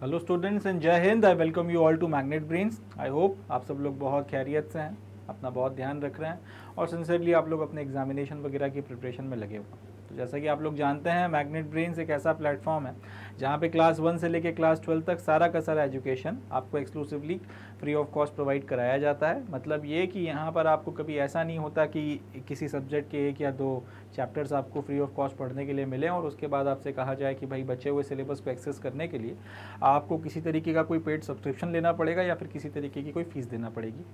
Hello students and Jai Hind I welcome you all to Magnet Brains I hope आप सब लोग बहुत खैरियत से हैं अपना बहुत ध्यान रख रहे हैं और सिंसियरली आप लोग अपने एग्जामिनेशन वगैरह की प्रिपरेशन में लगे हुए हैं तो जैसा कि आप लोग जानते हैं मैग्नेट ब्रेन्स एक ऐसा प्लेटफॉर्म है जहाँ पे क्लास वन से लेके क्लास ट्वेल्व तक सारा का सारा एजुकेशन आपको exclusively free of cost provide कराया जाता है मतलब ये कि यहाँ पर आपको कभी ऐसा नहीं होता कि किसी सब्जेक्ट के एक या दो चैप्टर्स आपको फ्री ऑफ कॉस्ट पढ़ने के लिए मिले और उसके बाद आपसे कहा जाए कि भाई बचे हुए सिलेबस को एक्सेस करने के लिए आपको किसी तरीके का कोई पेड सब्सक्रिप्शन लेना पड़ेगा या फिर किसी तरीके की कोई फ़ीस देना पड़ेगी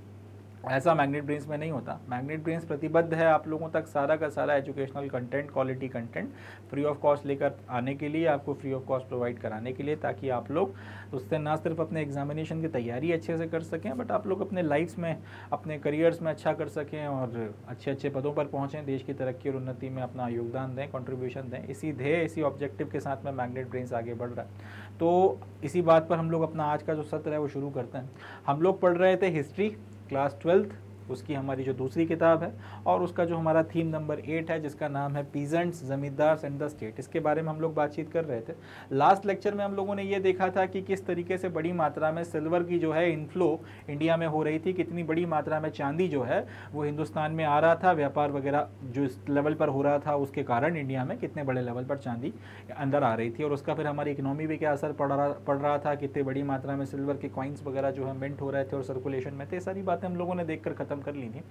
ऐसा मैग्नेट ब्रेन्स में नहीं होता मैग्नेट ब्रेन्स प्रतिबद्ध है आप लोगों तक सारा का सारा educational content quality content free of cost लेकर आने के लिए आपको फ्री ऑफ कॉस्ट प्रोवाइड कराने के लिए ताकि आप लोग उससे ना सिर्फ अपने एग्जामिनेशन की तैयारी अच्छे से कर सकें बट आप लोग अपने लाइफ्स में अपने करियर्स में अच्छा कर सकें और अच्छे अच्छे पदों पर पहुँचें देश की तरक्की और उन्नति में अपना योगदान दें कॉन्ट्रीब्यूशन दें इसी ध्येय इसी ऑब्जेक्टिव के साथ में मैग्नेट ब्रेन्स आगे बढ़ रहा है तो इसी बात पर हम लोग अपना आज का जो सत्र है वो शुरू करते हैं हम लोग पढ़ रहे थे हिस्ट्री class 12th उसकी हमारी जो दूसरी किताब है और उसका जो हमारा थीम नंबर एट है जिसका नाम है peasants zamindars and the state इसके बारे में हम लोग बातचीत कर रहे थे लास्ट लेक्चर में हम लोगों ने ये देखा था कि किस तरीके से बड़ी मात्रा में सिल्वर की जो है इनफ्लो इंडिया में हो रही थी कितनी बड़ी मात्रा में चांदी जो है वो हिंदुस्तान में आ रहा था व्यापार वगैरह जो इस लेवल पर हो रहा था उसके कारण इंडिया में कितने बड़े लेवल पर चांदी अंदर आ रही थी और उसका फिर हमारी इकोनॉमी भी क्या असर पड़ रहा पड़ रहा था कितनी बड़ी मात्रा में सिल्वर के कॉइन्स वगैरह जो है मिंट हो रहे थे और सर्कुलेशन में थे सारी बातें हम लोगों ने देख खत्म कर ली थी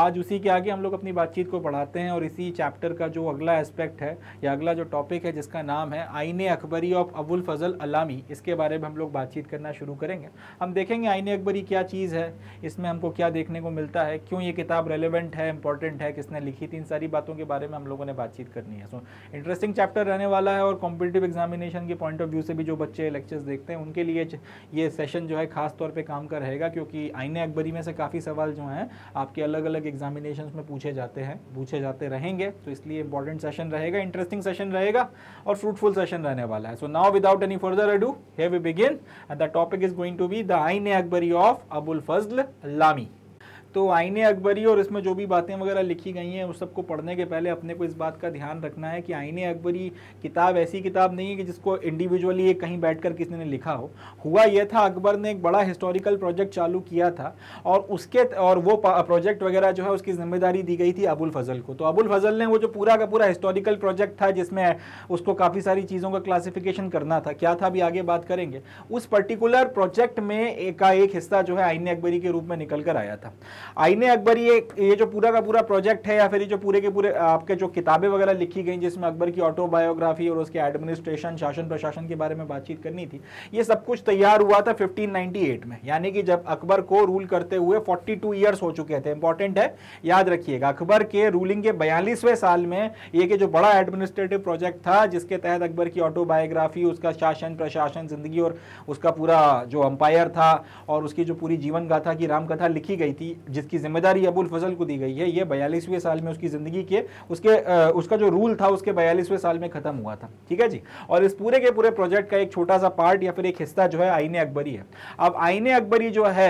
आज उसी के आगे हम लोग अपनी बातचीत को बढ़ाते हैं और इसी चैप्टर का जो अगला एस्पेक्ट है या अगला जो टॉपिक है जिसका नाम है आईने अकबरी ऑफ अबुल फजल अलामी इसके बारे में हम लोग बातचीत करना शुरू करेंगे हम देखेंगे आईने अकबरी क्या चीज़ है इसमें हमको क्या देखने को मिलता है क्यों ये किताब रेलिवेंट है इंपॉर्टेंट है किसने लिखी थी इन सारी बातों के बारे में हम लोगों ने बातचीत करनी है सो इंटरेस्टिंग चैप्टर रहने वाला है और कॉम्पिटेटिव एग्जामिनेशन के पॉइंट ऑफ व्यू से भी जो बच्चे लेक्चर्स देखते हैं उनके लिए ये सेशन जो है खास तौर पर काम का रहेगा क्योंकि आईने अकबरी में से काफ़ी सवाल जो है है आपके अलग अलग एग्जामिनेशन में पूछे जाते हैं पूछे जाते रहेंगे तो इसलिए इंपॉर्टेंट सेशन रहेगा इंटरेस्टिंग सेशन रहेगा और फ्रूटफुल सेशन रहने वाला है so now without any further ado है topic is going to be the Ain Akbari of Abul फजल लामी तो आइन अकबरी और इसमें जो भी बातें वगैरह लिखी गई हैं उस सबको पढ़ने के पहले अपने को इस बात का ध्यान रखना है कि आइन अकबरी किताब ऐसी किताब नहीं है कि जिसको इंडिविजुअली एक कहीं बैठ कर किसी ने लिखा हो हुआ यह था अकबर ने एक बड़ा हिस्टोरिकल प्रोजेक्ट चालू किया था और उसके और वो प्रोजेक्ट वगैरह जो है उसकी जिम्मेदारी दी गई थी अबुल फजल को तो अबुल फजल ने वो जो पूरा का पूरा हिस्टोरिकल प्रोजेक्ट था जिसमें उसको काफ़ी सारी चीज़ों का क्लासिफिकेशन करना था क्या था अभी आगे बात करेंगे उस पर्टिकुलर प्रोजेक्ट में एक का एक हिस्सा जो है आइन अकबरी के रूप में निकल कर आया था आईने अकबर ये ये जो पूरा का पूरा प्रोजेक्ट है या फिर जो पूरे के पूरे आपके जो किताबें वगैरह लिखी गई जिसमें अकबर की ऑटोबायोग्राफी और उसके एडमिनिस्ट्रेशन शासन प्रशासन के बारे में बातचीत करनी थी ये सब कुछ तैयार हुआ था फिफ्टीन में यानी कि जब अकबर को रूल करते हुए फोर्टी टू हो चुके थे इंपॉर्टेंट है याद रखिएगा अकबर के रूलिंग के बयालीसवें साल में ये जो बड़ा एडमिनिस्ट्रेटिव प्रोजेक्ट था जिसके तहत अकबर की ऑटोबायोग्राफी उसका शासन प्रशासन जिंदगी और उसका पूरा जो अंपायर था और उसकी जो पूरी जीवन गाथा की रामकथा लिखी गई थी जिसकी जिम्मेदारी अबुल फजल को दी गई है ये बयालीसवें साल में उसकी ज़िंदगी के उसके उसका जो रूल था उसके बयालीसवें साल में ख़त्म हुआ था ठीक है जी और इस पूरे के पूरे प्रोजेक्ट का एक छोटा सा पार्ट या फिर एक हिस्सा जो है आईने अकबरी है अब आईने अकबरी जो है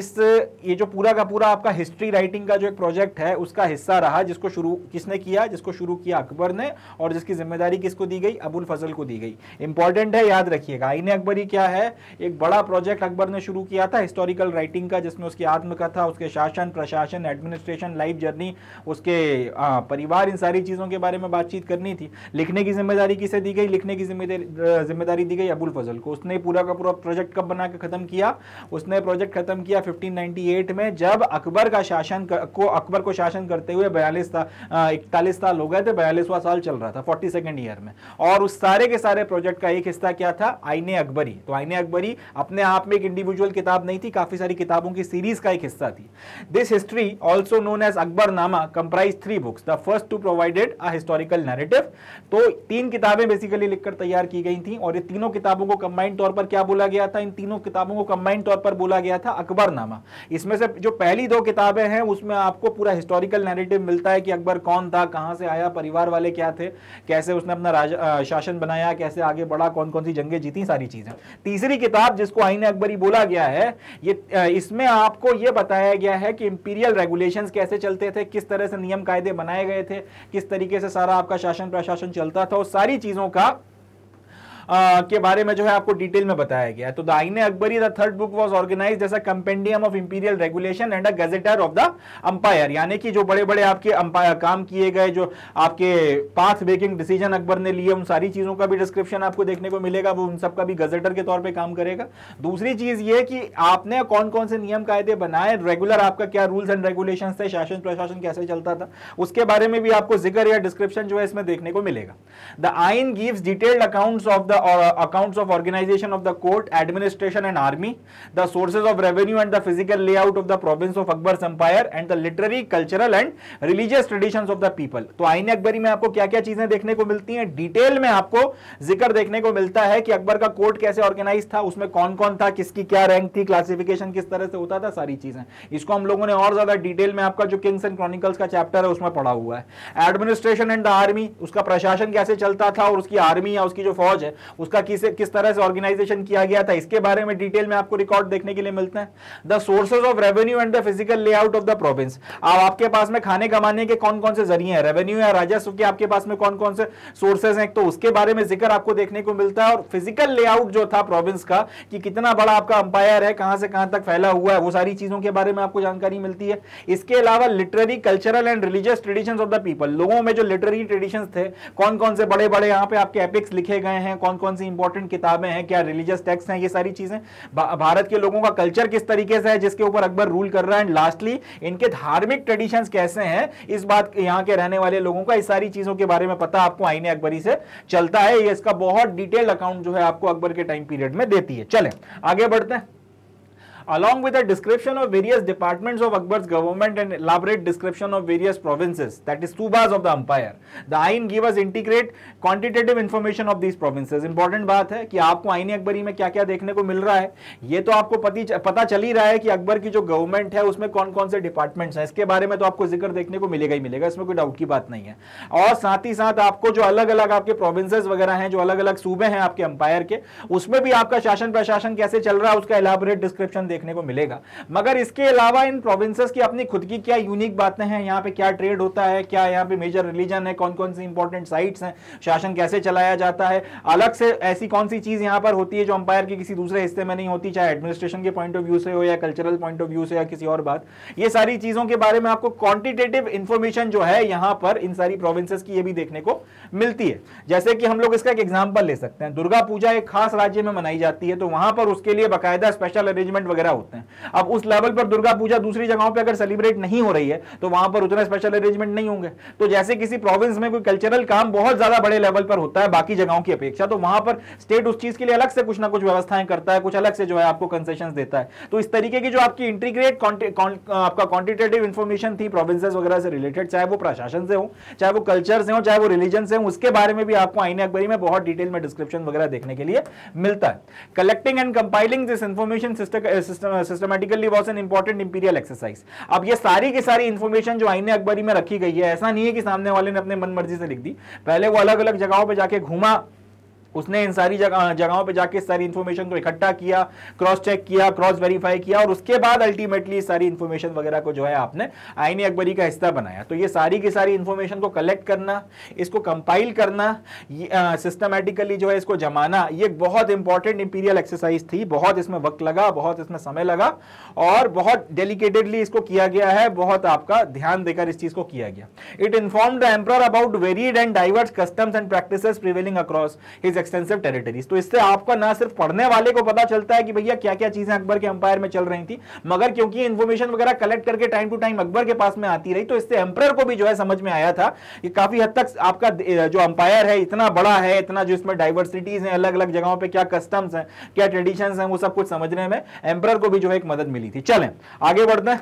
इस ये जो पूरा का पूरा आपका हिस्ट्री राइटिंग का जो एक प्रोजेक्ट है उसका हिस्सा रहा जिसको शुरू किसने किया जिसको शुरू किया अकबर ने और जिसकी जिम्मेदारी किसको दी गई अबुल फजल को दी गई इंपॉर्टेंट है याद रखिएगा आईने अकबरी क्या है एक बड़ा प्रोजेक्ट अकबर ने शुरू किया था हिस्टोरिकल राइटिंग का जिसमें उसकी आत्मकथा उसके उसके शासन प्रशासन एडमिनिस्ट्रेशन लाइफ जर्नी उसके आ, परिवार इन सारी चीज़ों के बारे में बातचीत करनी थी लिखने की जिम्मेदारी किसे दी गई लिखने की जिम्मेदारी दी गई अबुल फजल को उसने पूरा का पूरा प्रोजेक्ट कब बना के ख़त्म किया उसने प्रोजेक्ट ख़त्म किया फिफ्टीन में जब अकबर का शासन को अकबर को शासन करते हुए बयालीस इकतालीस साल हो गए थे बयालीसवा साल चल रहा था फोर्टी ईयर में और उस सारे के सारे प्रोजेक्ट का एक हिस्सा क्या था आईने अकबरी तो आईने अकबरी अपने आप में एक इंडिविजुअल किताब नहीं थी काफ़ी सारी किताबों की सीरीज का एक हिस्सा थी This history, also known as Akbar Nama, comprised three books. The first two provided a historical narrative. तो तीन किताबें basically लिखकर तैयार की गई थीं और ये तीनों किताबों को combined तौर पर क्या बोला गया था इन तीनों किताबों को combined तौर पर बोला गया था Akbar Nama. इसमें से जो पहली दो किताबें हैं उसमें आपको पूरा historical narrative मिलता है कि Akbar कौन था कहाँ से आया परिवार वाले क्या थे कैसे उसने अपना आ, शासन बनाया कैसे आगे बढ़ा कौन कौन सी जंगे जीती सारी चीजें तीसरी किताब जिसको आईने अकबरी बोला गया है ये इसमें आपको ये बताया गया है कि इंपीरियल रेगुलेशंस कैसे चलते थे किस तरह से नियम कायदे बनाए गए थे किस तरीके से सारा आपका शासन प्रशासन चलता था और सारी चीज़ों का के बारे में जो है आपको डिटेल में बताया गया तो the Ain Akbari the third book was organise as a compendium of imperial regulation and a gazetteer of the empire यानी कि जो बड़े बड़े आपके अंपायर काम किए गए जो आपके पाथ ब्रेकिंग डिसीजन अकबर ने लिए उन सारी चीजों का भी डिस्क्रिप्शन आपको देखने को मिलेगा वो उन सबका भी गजेटर के तौर पर काम करेगा दूसरी चीज ये कि आपने कौन कौन से नियम कायदे बनाए रेगुलर आपका क्या रूल्स एंड रेगुलेशन थे शासन प्रशासन कैसे चलता था उसके बारे में भी आपको जिक्र या डिस्क्रिप्शन जो है इसमें देखने को मिलेगा the Ain gives detailed accounts of the accounts of organization of the court, administration and army, the sources of revenue and the physical layout of the province of Akbar's empire and the literary, cultural and religious traditions of the people. तो आईन अकबरी में आपको क्या क्या चीजें देखने को मिलती हैं डिटेल में आपको जिक्र देखने को मिलता है कि अकबर का कोर्ट कैसे ऑर्गेनाइज था उसमें कौन कौन था किसकी क्या रैंक थी क्लासिफिकेशन किस तरह से होता था सारी चीजें इसको हम लोगों ने और ज्यादा डिटेल में आपका जो किंग्स एंड क्रॉनिकल्स का चैप्टर है उसमें पढ़ा हुआ है एडमिनिस्ट्रेशन एंड द आर्मी उसका प्रशासन कैसे चलता था और उसकी आर्मी या उसकी जो फौज है उसका किस किस तरह से ऑर्गेनाइजेशन किया गया था इसके बारे में डिटेल में आपको रिकॉर्ड देखने के लिए मिलते हैं the sources of revenue and the physical layout of the province अब आपके पास में खाने कमाने के कौन कौन से जरिए हैं रेवेन्यू या राजस्व के आपके पास में कौन कौन से सोर्सेज हैं तो उसके बारे में जिक्र आपको देखने को मिलता है और फिजिकल लेआउट जो था प्रोविंस का कि कितना बड़ा आपका अंपायर है कहां से कहां तक फैला हुआ है वो सारी चीजों के बारे में आपको जानकारी मिलती है इसके अलावा literary cultural and religious tradition of the people लोगों में जो लिटरेरी ट्रेडिशन थे कौन कौन से बड़े बड़े यहाँ पे आपके एपिक्स लिखे गए हैं कौन कौन कौन सी इंपॉर्टेंट किताबें हैं क्या रिलीजियस टेक्स्ट हैं ये सारी चीजें भारत के लोगों का कल्चर किस तरीके से है जिसके ऊपर अकबर रूल कर रहा है एंड लास्टली इनके धार्मिक ट्रेडिशंस कैसे हैं इस बात यहाँ के रहने वाले लोगों का इस सारी चीजों के बारे में पता आपको आईने अकबरी से चलता है ये इसका बहुत डिटेल अकाउंट जो है आपको अकबर के टाइम पीरियड में देती है चले आगे बढ़ते हैं along with a description of various departments of Akbar's government and elaborate description of various provinces, that is two bars of the empire. The आइन gave us integrate quantitative information of these provinces. Important बात है कि आपको आइन अकबरी में क्या क्या देखने को मिल रहा है ये तो आपको पता चल ही रहा है कि अकबर की जो गवर्नमेंट है उसमें कौन कौन से डिपार्टमेंट्स हैं इसके बारे में तो आपको जिक्र देखने को मिलेगा ही मिलेगा इसमें कोई डाउट की बात नहीं है और साथ ही साथ आपको जो अलग अलग आपके प्रोविंसेस वगैरह हैं जो अलग अलग सूबे हैं आपके अंपायर के उसमें भी आपका शासन प्रशासन कैसे चल रहा है उसका एलाबोरेट डिस्क्रिप्शन देखने को मिलेगा मगर इसके अलावा इन प्रोविंसेस की अपनी खुद की क्या यूनिक बातें हैं यहाँ पे क्या ट्रेड होता है क्या यहाँ पे मेजर रिलीजन है कौन कौन सी इंपॉर्टेंट साइट्स हैं शासन कैसे चलाया जाता है अलग से ऐसी कौन सी चीज़ यहाँ पर होती है जो अंपायर के किसी दूसरे हिस्से में नहीं होती चाहे एडमिनिस्ट्रेशन के पॉइंट ऑफ व्यू से हो या कल्चरल पॉइंट ऑफ व्यू से या किसी और बात ये सारी चीज़ों के बारे में आपको क्वान्टिटेटिव इन्फॉर्मेशन जो है यहाँ पर इन सारी प्रोविंसेस की ये भी देखने को मिलती है जैसे कि हम लोग इसका एक एग्जाम्पल ले सकते हैं दुर्गा पूजा एक खास राज्य में मनाई जाती है तो वहां पर उसके लिए बकायदा स्पेशल अरेंजमेंट वगैरह वगैरह होते हैं अब उस लेवल पर दुर्गा पूजा दूसरी जगहों पर अगर सेलिब्रेट नहीं हो रही है तो वहां पर उतना स्पेशल अरेंजमेंट नहीं होंगे तो जैसे किसी प्रोविंस में कोई कल्चरल काम बहुत ज्यादा बड़े लेवल पर होता है बाकी जगहों की अपेक्षा तो वहां पर स्टेट उस चीज के लिए अलग से कुछ ना कुछ व्यवस्थाएं करता है कुछ अलग से जो है आपको कंसेशन देता है तो इस तरीके की जो आपकी इंटीग्रेट आपका क्वांटिटेटिव इन्फॉर्मेशन थी प्रोविंसेस वगैरह से रिलेटेड चाहे वो प्रशासन से हो चाहे वो कल्चर से हो चाहे वो रिलीजन से हो उसके बारे में भी आपको आईने अकबरी में बहुत डिटेल में डिस्क्रिप्शन वगैरह देखने के लिए मिलता है collecting and compiling this information system systematically was an important imperial exercise अब ये सारी की सारी इन्फॉर्मेशन जो आईने अकबरी में रखी गई है ऐसा नहीं है कि सामने वाले ने अपने मन मर्जी से लिख दी पहले वो अलग अलग जगहों पर जाके घूमा उसने इन सारी जगह जगहों पे जाके सारी इन्फॉर्मेशन को इकट्ठा किया क्रॉस चेक किया क्रॉस वेरीफाई किया और उसके बाद अल्टीमेटली सारी इन्फॉर्मेशन वगैरह को जो है आपने आईनी अकबरी का हिस्सा बनाया तो ये सारी की सारी इन्फॉर्मेशन को कलेक्ट करना इसको कंपाइल करना सिस्टमेटिकली जो है इसको जमाना ये बहुत इंपॉर्टेंट इंपीरियल एक्सरसाइज थी बहुत इसमें वक्त लगा बहुत इसमें समय लगा और बहुत डेलीकेटेडली इसको किया गया है बहुत आपका ध्यान देकर इस चीज को किया गया it inform the emperor about varied and diverse customs and practice prevailing across his extensive territories तो इससे आपका ना सिर्फ पढ़ने वाले को पता चलता है कि भैया क्या क्या चीजें अकबर के एम्पायर में चल रही थी मगर क्योंकि इन्फॉर्मेशन वगैरह कलेक्ट करके टाइम टू टाइम अकबर के पास में आती रही तो इससे एम्पायर को भी जो है समझ में आया था कि काफी हद तक आपका जो एम्पायर है इतना बड़ा है इतना जो इसमें डाइवर्सिटीज है अलग अलग जगहों पर क्या कस्टम्स है क्या ट्रेडिशन है वो सब कुछ समझने में एम्पायर को भी जो है एक मदद मिली थी चले आगे बढ़ते हैं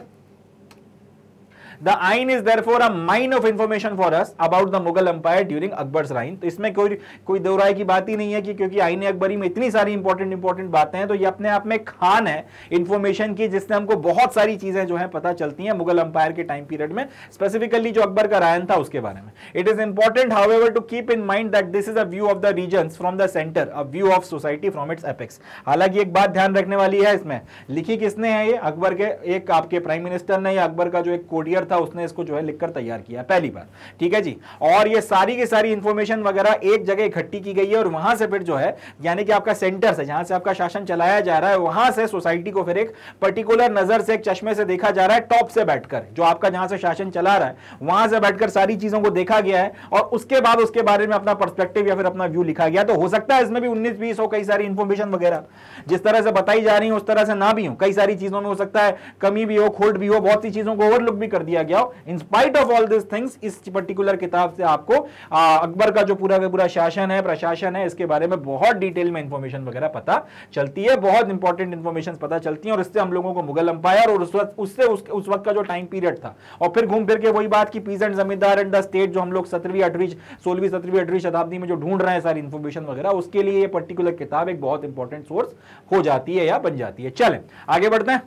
the Ain is therefore a mine of information for us about the Mughal empire during Akbar's reign तो इसमें कोई कोई दो राय की बात ही नहीं है कि क्योंकि आइन अकबरी में इतनी सारी इंपॉर्टेंट इंपॉर्टेंट बातें हैं तो ये अपने आप में खान है इंफॉर्मेशन की जिससे हमको बहुत सारी चीजें जो है पता चलती हैं मुगल एम्पायर के टाइम पीरियड में स्पेसिफिकली जो अकबर का रायन था उसके बारे में it is important however to keep in mind that this is a view of the region from the centre a view of society from its apex हालांकि एक बात ध्यान रखने वाली है इसमें लिखी किसने है ये अकबर के एक आपके प्राइम मिनिस्टर ने या अकबर का जो एक कोडियर था उसने इसको जो है लिखकर तैयार किया पहली बार ठीक है जी और ये सारी की सारी इंफॉर्मेशन वगैरह एक जगह इकट्ठी की गई है और वहां से फिर जो है यानी कि आपका सेंटर से जहां से आपका शासन चलाया जा रहा है वहां से सोसाइटी को फिर एक पर्टिकुलर नजर से एक चश्मे से देखा जा रहा है टॉप से बैठकर जो आपका जहां से शासन चला रहा है वहां से बैठकर सारी चीजों को देखा गया है और उसके बाद उसके बारे में अपना पर्सपेक्टिव या फिर अपना व्यू लिखा गया तो हो सकता है इसमें भी उन्नीस बीस हो कई सारी इंफॉर्मेशन वगैरह जिस तरह से बताई जा रही है उस तरह से ना भी हो कई सारी चीजों में हो सकता है कमी भी हो खोट भी हो बहुत सी चीजों को ओवरलुक भी कर दिया किया गया हो in spite of all this things इस पर्टिकुलर किताब से आपको आ, अकबर का जो पूरा का पूरा शासन है प्रशासन है इसके बारे में बहुत डिटेल में इंफॉर्मेशन वगैरह पता चलती है बहुत इंपॉर्टेंट इंफॉर्मेशन पता चलती है और इससे हम लोगों को मुगल अंपायर और उस वक्त उससे उस, उस वक्त का जो टाइम पीरियड था और फिर घूम फिर के वही बात की पीजेंट जमींदार एंड द स्टेट जो हम लोग सत्रहवीं अठवीं सोलवी सत्रहवीं अठवीं शताब्दी में जो ढूंढ रहे हैं सारी इन्फॉर्मेशन वगैरह उसके लिए ये पर्टिकुलर किताब एक बहुत इंपॉर्टेंट सोर्स हो जाती है या बन जाती है चले आगे बढ़ते हैं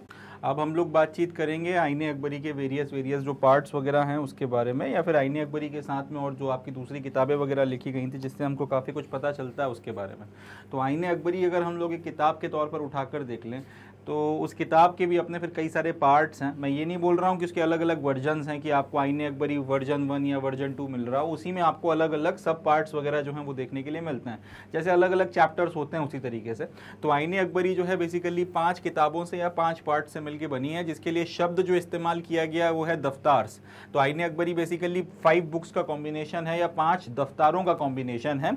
अब हम लोग बातचीत करेंगे आईने अकबरी के वेरियस वेरियस जो पार्ट्स वगैरह हैं उसके बारे में या फिर आईने अकबरी के साथ में और जो आपकी दूसरी किताबें वगैरह लिखी गई थी जिससे हमको काफ़ी कुछ पता चलता है उसके बारे में तो आईने अकबरी अगर हम लोग एक किताब के तौर पर उठाकर देख लें तो उस किताब के भी अपने फिर कई सारे पार्ट्स हैं मैं ये नहीं बोल रहा हूँ कि उसके अलग अलग वर्जनस हैं कि आपको आईने अकबरी वर्जन वन या वर्जन टू मिल रहा हो उसी में आपको अलग अलग सब पार्ट्स वगैरह जो हैं वो देखने के लिए मिलते हैं जैसे अलग अलग चैप्टर्स होते हैं उसी तरीके से तो आईने अकबरी जो है बेसिकली पाँच किताबों से या पाँच पार्ट से मिलकर बनी है जिसके लिए शब्द जो इस्तेमाल किया गया वो है दफ्तार्स तो Aine Akbari basically five books का कॉम्बिनेशन है या पाँच दफ्तारों का कॉम्बिनेशन है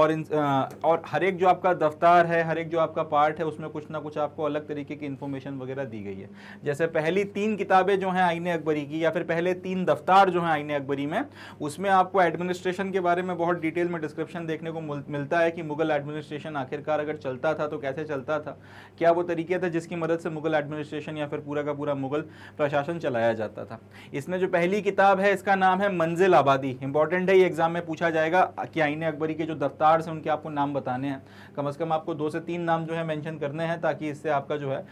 और इन और हर एक जो आपका दफ्तार है हर एक जो आपका पार्ट है उसमें कुछ ना कुछ आपको अलग तरीके तरीके की इन्फॉर्मेशन वगैरह दी गई है जैसे पहली तीन किताबें जो हैं आईने अकबरी की या फिर पहले तीन दफ्तार जो हैं आईने अकबरी में उसमें आपको एडमिनिस्ट्रेशन के बारे में बहुत डिटेल में डिस्क्रिप्शन देखने को मिलता है कि मुगल एडमिनिस्ट्रेशन आखिरकार अगर चलता था तो कैसे चलता था क्या वो तरीके थे जिसकी मदद से मुगल एडमिनिस्ट्रेशन या फिर पूरा का पूरा मुगल प्रशासन चलाया जाता था इसमें जो पहली किताब है इसका नाम है मंजिल आबादी इंपॉर्टेंट है ये एग्जाम में पूछा जाएगा कि आईने अकबरी के जो दफ्तार से उनके आपको नाम बताने हैं कम से कम आपको दो से तीन नाम जो है मेंशन करने हैं ताकि इससे आपका जो है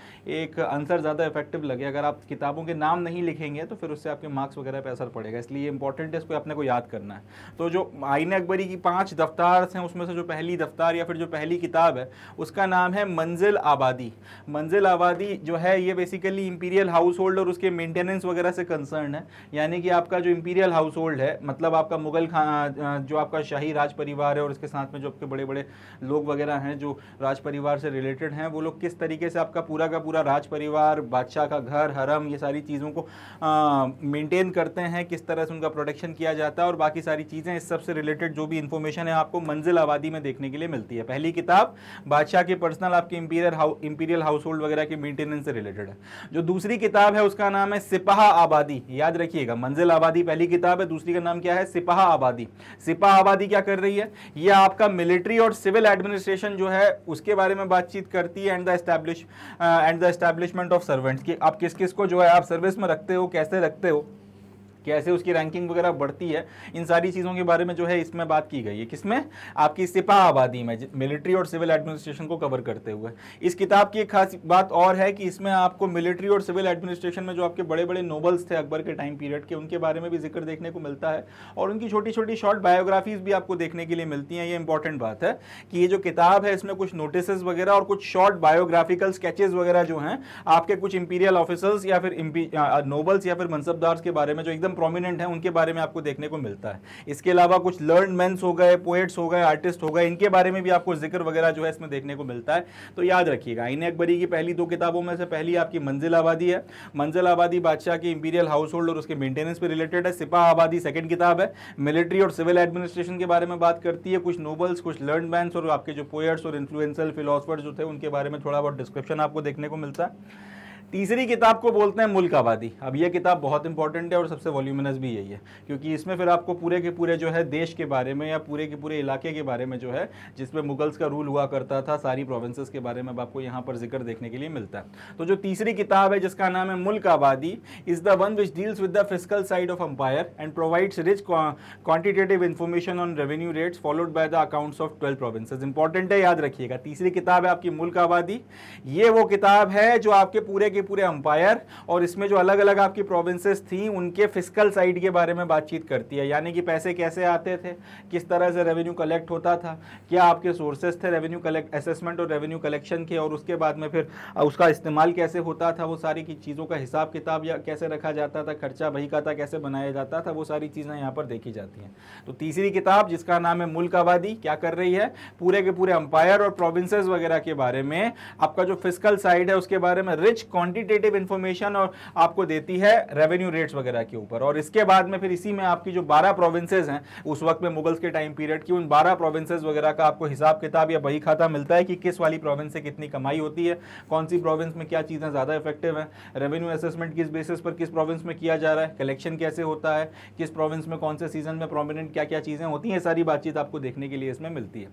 एक आंसर ज़्यादा इफेक्टिव लगे अगर आप किताबों के नाम नहीं लिखेंगे तो फिर उससे आपके मार्क्स वगैरह पर असर पड़ेगा इसलिए इंपॉर्टेंट है इसको अपने को याद करना है तो जो आइन अकबरी की पाँच दफ्तार हैं उसमें से जो पहली दफ्तार या फिर जो पहली किताब है उसका नाम है मंजिल आबादी मंजिल आबादी जो है ये बेसिकली इंपीरियल हाउस होल्ड और उसके मेंटेनेंस वगैरह से कंसर्न है यानी कि आपका जो इंपीरियल हाउस होल्ड है मतलब आपका मुगल खान जो आपका शाही राज परिवार है और उसके साथ में जो आपके बड़े बड़े लोग वगैरह वगैरह हैं जो राज परिवार से रिलेटेड हैं वो लोग किस तरीके से आपका पूरा का पूरा राज परिवार बादशाह का घर हरम ये सारी चीज़ों को मेंटेन करते हैं किस तरह से उनका प्रोटेक्शन किया जाता है और बाकी सारी चीज़ें इस सबसे रिलेटेड जो भी इन्फॉर्मेशन है आपको मंजिल आबादी में देखने के लिए मिलती है पहली किताब बादशाह के पर्सनल आपके imperial how imperial household वगैरह के मेंटेनेंस से रिलेटेड है जो दूसरी किताब है उसका नाम है सिपाह आबादी याद रखिएगा मंजिल आबादी पहली किताब है दूसरी का नाम क्या है सिपाह आबादी सिपाह आबादी क्या कर रही है यह आपका मिलिट्री और सिविल एडमिनिस्ट्रेशन कमीशन जो है उसके बारे में बातचीत करती है and the establish and the establishment of servants कि आप किस किस को जो है आप सर्विस में रखते हो कैसे रखते हो कैसे उसकी रैंकिंग वगैरह बढ़ती है इन सारी चीज़ों के बारे में जो है इसमें बात की गई है किसमें आपकी सिपा आबादी में मिलिट्री और सिविल एडमिनिस्ट्रेशन को कवर करते हुए इस किताब की एक खास बात और है कि इसमें आपको मिलिट्री और सिविल एडमिनिस्ट्रेशन में जो आपके बड़े बड़े नोबल्स थे अकबर के टाइम पीरियड के उनके बारे में भी जिक्र देखने को मिलता है और उनकी छोटी छोटी शॉर्ट बायोग्राफीज भी आपको देखने के लिए मिलती हैं ये इंपॉर्टेंट बात है कि ये जो किताब है इसमें कुछ नोटिस वगैरह और कुछ शॉर्ट बायोग्राफिकल स्केचेज वगैरह जो हैं आपके कुछ इंपीरियल ऑफिसर्स या फिर नोबल्स या फिर मनसबदार्स के बारे में जो एकदम प्रोमिनेंट हैं उनके बारे में आपको देखने को मिलता है इसके अलावा कुछ लर्न मैंस हो गए पोएट्स हो गए आर्टिस्ट हो गए इनके बारे में भी आपको जिक्र वगैरह जो है इसमें देखने को मिलता है तो याद रखिएगा इन अकबरी की पहली दो किताबों में से पहली आपकी मंजिल आबादी है मंजिल आबादी बादशाह की इंपीरियल हाउस होल्ड और उसके मेंटेनेंस पर रिलेटेड है सिपा आबादी सेकेंड किताब है मिलिट्री और सिविल एडमिनिस्ट्रेशन के बारे में बात करती है कुछ नोबल्स कुछ लर्न मैंस और आपके जो पोएट्स और इन्फ्लुएंसल फिलोसफर्स जो थे उनके बारे में थोड़ा बहुत डिस्क्रिप्शन आपको देखने को मिलता है तीसरी किताब को बोलते हैं मुल्क आबादी अब यह किताब बहुत इंपॉर्टेंट है और सबसे वॉल्यूमिनस भी यही है क्योंकि इसमें फिर आपको पूरे के पूरे जो है देश के बारे में या पूरे के पूरे इलाके के बारे में जो है जिसमें मुगल्स का रूल हुआ करता था सारी प्रोविंसेस के बारे में अब आपको यहाँ पर जिक्र देखने के लिए मिलता है तो जो तीसरी किताब है जिसका नाम है Mulk Abadi is the one which deals with the physical side of empire and provides rich quantitative information on revenue rates followed by the accounts of twelve provinces important है याद रखिएगा तीसरी किताब है आपकी मुल्क आबादी ये वो किताब है जो आपके पूरे के पूरे अंपायर और इसमें जो अलग अलग आपकी प्रोविंसेस थी उनके फिजिकल साइड के बारे में बातचीत करती है यानी कि पैसे कैसे आते थे किस तरह से रेवेन्यू कलेक्ट होता था क्या आपके सोर्सेस थे रेवेन्यू कलेक्ट असेसमेंट और रेवेन्यू कलेक्शन के और उसके बाद में फिर उसका इस्तेमाल कैसे होता था वो सारी की चीज़ों का हिसाब किताब या कैसे रखा जाता था खर्चा बहीखाता कैसे बनाया जाता था वो सारी चीज़ें यहाँ पर देखी जाती हैं तो तीसरी किताब जिसका नाम है मुल्क आबादी क्या कर रही है पूरे के पूरे अंपायर और प्रोविंसेस वगैरह के बारे में आपका जो फिजिकल साइड है उसके बारे में रिच कॉन क्वांटिटेटिव इन्फॉर्मेशन और आपको देती है रेवेन्यू रेट्स वगैरह के ऊपर और इसके बाद में फिर इसी में आपकी जो बारह प्रोविंसेज हैं उस वक्त में मुगल्स के टाइम पीरियड की उन बारह प्रोविंसेज वगैरह का आपको हिसाब किताब या बही खाता मिलता है कि किस वाली प्रोविंस से कितनी कमाई होती है कौन सी प्रोविंस में क्या चीज़ें ज़्यादा इफेक्टिव हैं रेवेन्यू असेसमेंट किस बेसिस पर किस प्रोविंस में किया जा रहा है कलेक्शन कैसे होता है किस प्रोविंस में कौन से सीजन में प्रोमिनेंट क्या क्या चीज़ें होती हैं सारी बातचीत आपको देखने के लिए इसमें मिलती है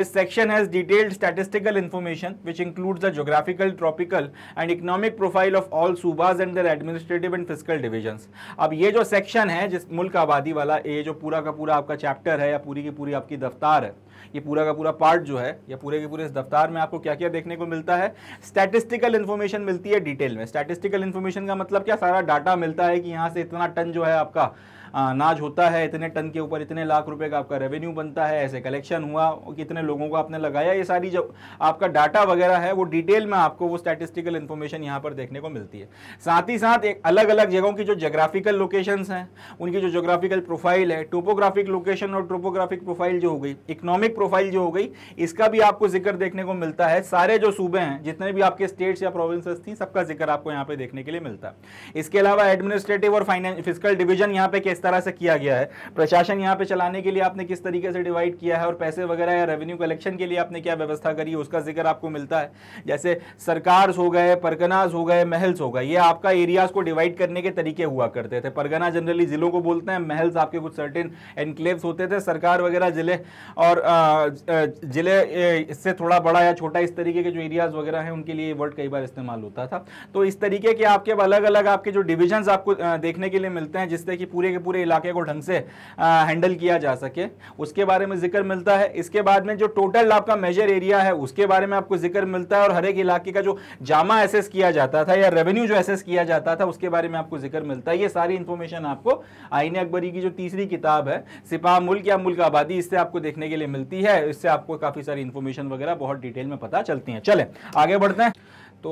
this section has detailed statistical information which includes the geographical tropical and economic economic profile of all सूबाज and their administrative and physical division अब ये जो सेक्शन है जिस मुल्क आबादी वाला ये जो पूरा का पूरा आपका चैप्टर है या पूरी की पूरी आपकी दफ्तार है ये पूरा का पूरा पार्ट जो है या पूरे के पूरे इस दफ्तार में आपको क्या क्या देखने को मिलता है स्टैटिस्टिकल इन्फॉर्मेशन मिलती है डिटेल में स्टैटिस्टिकल इन्फॉर्मेशन का मतलब क्या सारा डाटा मिलता है कि यहाँ से इतना टन जो है आपका अनाज होता है इतने टन के ऊपर इतने लाख रुपए का आपका रेवेन्यू बनता है ऐसे कलेक्शन हुआ कितने लोगों को आपने लगाया ये सारी जो आपका डाटा वगैरह है वो डिटेल में आपको वो स्टैटिस्टिकल इन्फॉर्मेशन यहाँ पर देखने को मिलती है साथ ही साथ एक अलग अलग जगहों की जो जोग्राफिकल लोकेशन हैं उनकी जो जोग्राफिकल प्रोफाइल है टोपोग्राफिक लोकेशन और टोपोग्राफिक प्रोफाइल जो हो गई इकोनॉमिक प्रोफाइल जो हो गई इसका भी आपको जिक्र देखने को मिलता है सारे जो सूबे हैं जितने भी आपके स्टेट्स या प्रोविंसेस थी सबका जिक्र आपको यहाँ पे देखने के लिए मिलता है इसके अलावा एडमिनिस्ट्रेटिव और फाइनेंस फिजिकल डिवीजन यहाँ पे किस तरह से किया गया है प्रशासन यहाँ पे चलाने के लिए आपने किस तरीके से डिवाइड किया है और पैसे वगैरह या रेवेन्यू कलेक्शन के लिए आपने क्या व्यवस्था करी उसका जिक्र आपको मिलता है जैसे सरकार हो गए परगनाज हो गए महल्स हो गए ये आपका एरियाज को डिवाइड करने के तरीके हुआ करते थे परगना जनरली जिलों को बोलते हैं महल्स आपके कुछ सर्टेन एनक्लेव्स होते थे सरकार वगैरह जिले और आ, जिले इससे थोड़ा बड़ा या छोटा इस तरीके के जो एरियाज वगैरह हैं उनके लिए वर्ड कई बार इस्तेमाल होता था तो इस तरीके के आपके अलग अलग आपके जो डिविजन आपको देखने के लिए मिलते हैं जिससे कि पूरे के पूरे इलाके को ढंग से हैंडल किया जा सके उसके बारे में जिक्र मिलता है इसके बाद में जो टोटल आपका मेजर एरिया है उसके बारे में आपको जिक्र मिलता है और हर एक इलाके का जो जामा एसेस किया जाता था या रेवेन्यू जो एसेस किया जाता था उसके बारे में आपको जिक्र मिलता है ये सारी इंफॉर्मेशन आपको आईने अकबरी की जो तीसरी किताब है सिपाह मुल्क या मुल्क आबादी इससे आपको देखने के लिए मिलती मिलती है इससे आपको काफी सारी इन्फॉर्मेशन वगैरह बहुत डिटेल में पता चलती है चले आगे बढ़ते हैं तो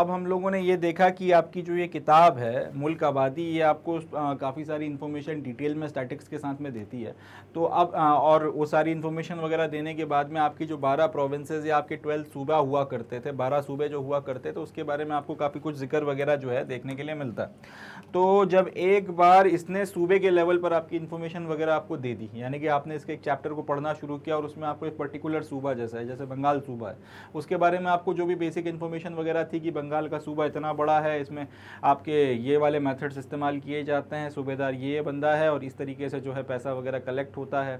अब हम लोगों ने ये देखा कि आपकी जो ये किताब है मुल्क आबादी ये आपको काफ़ी सारी इन्फॉर्मेशन डिटेल में स्टैटिक्स के साथ में देती है तो अब आ, और वो सारी इन्फॉर्मेशन वगैरह देने के बाद में आपकी जो बारह प्रोविंसेस या आपके 12 सूबा हुआ करते थे बारह सूबे जो हुआ करते थे तो उसके बारे में आपको काफ़ी कुछ जिक्र वगैरह जो है देखने के लिए मिलता है तो जब एक बार इसने सूबे के लेवल पर आपकी इन्फॉर्मेशन वगैरह आपको दे दी यानी कि आपने इसके एक चैप्टर को पढ़ना शुरू किया और उसमें आपको एक पर्टिकुलर सूबा जैसा है जैसे बंगाल सूबा है उसके बारे में आपको जो भी बेसिक इन्फॉर्मेशन वगैरह वगैरह थी कि बंगाल का सूबा इतना बड़ा है इसमें आपके ये वाले मेथड्स इस्तेमाल किए जाते हैं सूबेदार ये बंदा है और इस तरीके से जो है पैसा वगैरह कलेक्ट होता है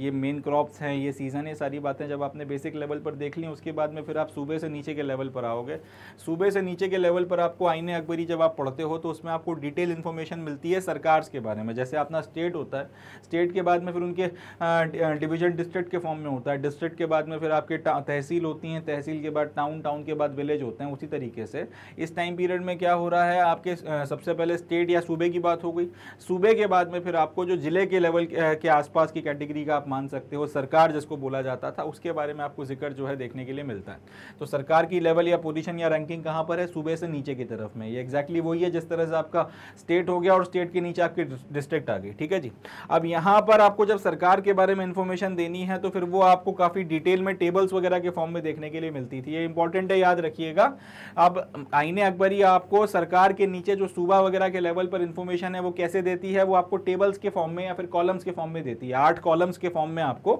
ये मेन क्रॉप्स हैं ये सीज़न है सारी बातें जब आपने बेसिक लेवल पर देख ली उसके बाद में फिर आप सूबे से नीचे के लेवल पर आओगे सूबे से नीचे के लेवल पर आपको आईने अकबरी जब आप पढ़ते हो तो उसमें आपको डिटेल इन्फॉर्मेशन मिलती है सरकार के बारे में जैसे अपना स्टेट होता है स्टेट के बाद में फिर उनके डिवीजन डिस्ट्रिक्ट के फॉर्म में होता है डिस्ट्रिक्ट के बाद में फिर आपके तहसील होती हैं तहसील के बाद टाउन टाउन के बाद विलेज होते हैं उसी तरीके से इस टाइम पीरियड में क्या हो रहा है आपके सबसे पहले स्टेट या सूबे की बात हो गई सूबे के बाद में फिर आपको जो जिले के लेवल के आसपास की कैटेगरी का आप मान सकते हो सरकार जिसको बोला जाता था उसके बारे में आपको जिक्र जो है देखने के लिए मिलता है तो सरकार की लेवल या पोजिशन या रैंकिंग कहाँ पर है सूबे से नीचे की तरफ में ये एग्जैक्टली वही है जिस तरह से आपका स्टेट हो गया और स्टेट के नीचे आपकी डिस्ट्रिक्ट आ गई ठीक है जी अब यहाँ पर आपको जब सरकार के बारे में इन्फॉर्मेशन देनी है तो फिर वो आपको काफ़ी डिटेल में टेबल्स वगैरह के फॉर्म में देखने के लिए मिलती थी ये इंपॉर्टेंट है याद रखिएगा जाएगा अब आइन अकबरी आपको सरकार के नीचे जो सूबा वगैरह के लेवल पर इंफॉर्मेशन है वो कैसे देती है वो आपको टेबल्स के फॉर्म में या फिर कॉलम्स के फॉर्म में देती है आठ कॉलम्स के फॉर्म में आपको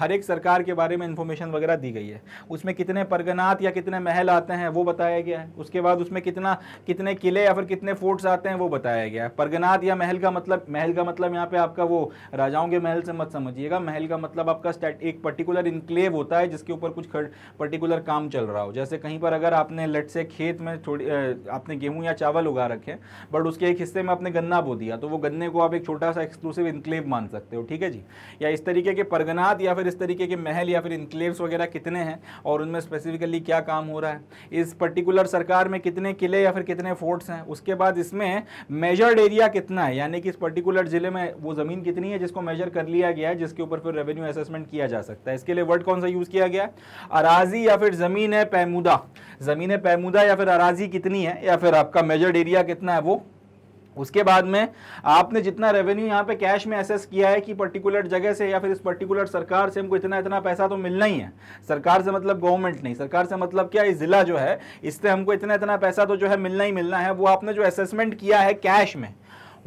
हर एक सरकार के बारे में इंफॉर्मेशन वगैरह दी गई है उसमें कितने परगनात या कितने महल आते हैं वो बताया गया है उसके बाद उसमें कितना कितने किले या फिर कितने फोर्ट्स आते हैं वो बताया गया है परगनात या महल का मतलब महल का मतलब यहाँ पे आपका वो राजाओं के महल से मत समझिएगा महल का मतलब आपका एक पर्टिकुलर इनक्लेव होता है जिसके ऊपर कुछ पर्टिकुलर काम चल रहा हो जैसे कहीं पर अगर आपने लट से खेत में थोड़ी आपने गेहूं या चावल उगा रखे बट उसके एक हिस्से में आपने गन्ना बो दिया तो वो गन्ने को आप एक छोटा सा एक्सक्लूसिव इंक्लेव मान सकते हो ठीक है जी या इस तरीके के परगनात या फिर इस तरीके के महल या फिर इंक्लेव्स वगैरह कितने हैं और उनमें स्पेसिफिकली क्या काम हो रहा है इस पर्टिकुलर सरकार में कितने किले या फिर कितने फोर्ट्स हैं उसके बाद इसमें मेजर्ड एरिया कितना है यानी कि इस पर्टिकुलर जिले में वो ज़मीन कितनी है जिसको मेजर कर लिया गया है जिसके ऊपर फिर रेवेन्यू असेसमेंट किया जा सकता है इसके लिए वर्ड कौन सा यूज़ किया गया अराजी या फिर ज़मीन है पैमुदा ज़मीन पैमूदा या फिर अराजी कितनी है या फिर आपका मेजर्ड एरिया कितना है वो उसके बाद में आपने जितना रेवेन्यू यहाँ पे कैश में एसेस किया है कि पर्टिकुलर जगह से या फिर इस पर्टिकुलर सरकार से हमको इतना इतना पैसा तो मिलना ही है सरकार से मतलब गवर्नमेंट नहीं सरकार से मतलब क्या ये ज़िला जो है इससे हमको इतना इतना पैसा तो जो है मिलना ही मिलना है वो आपने जो असेसमेंट किया है कैश में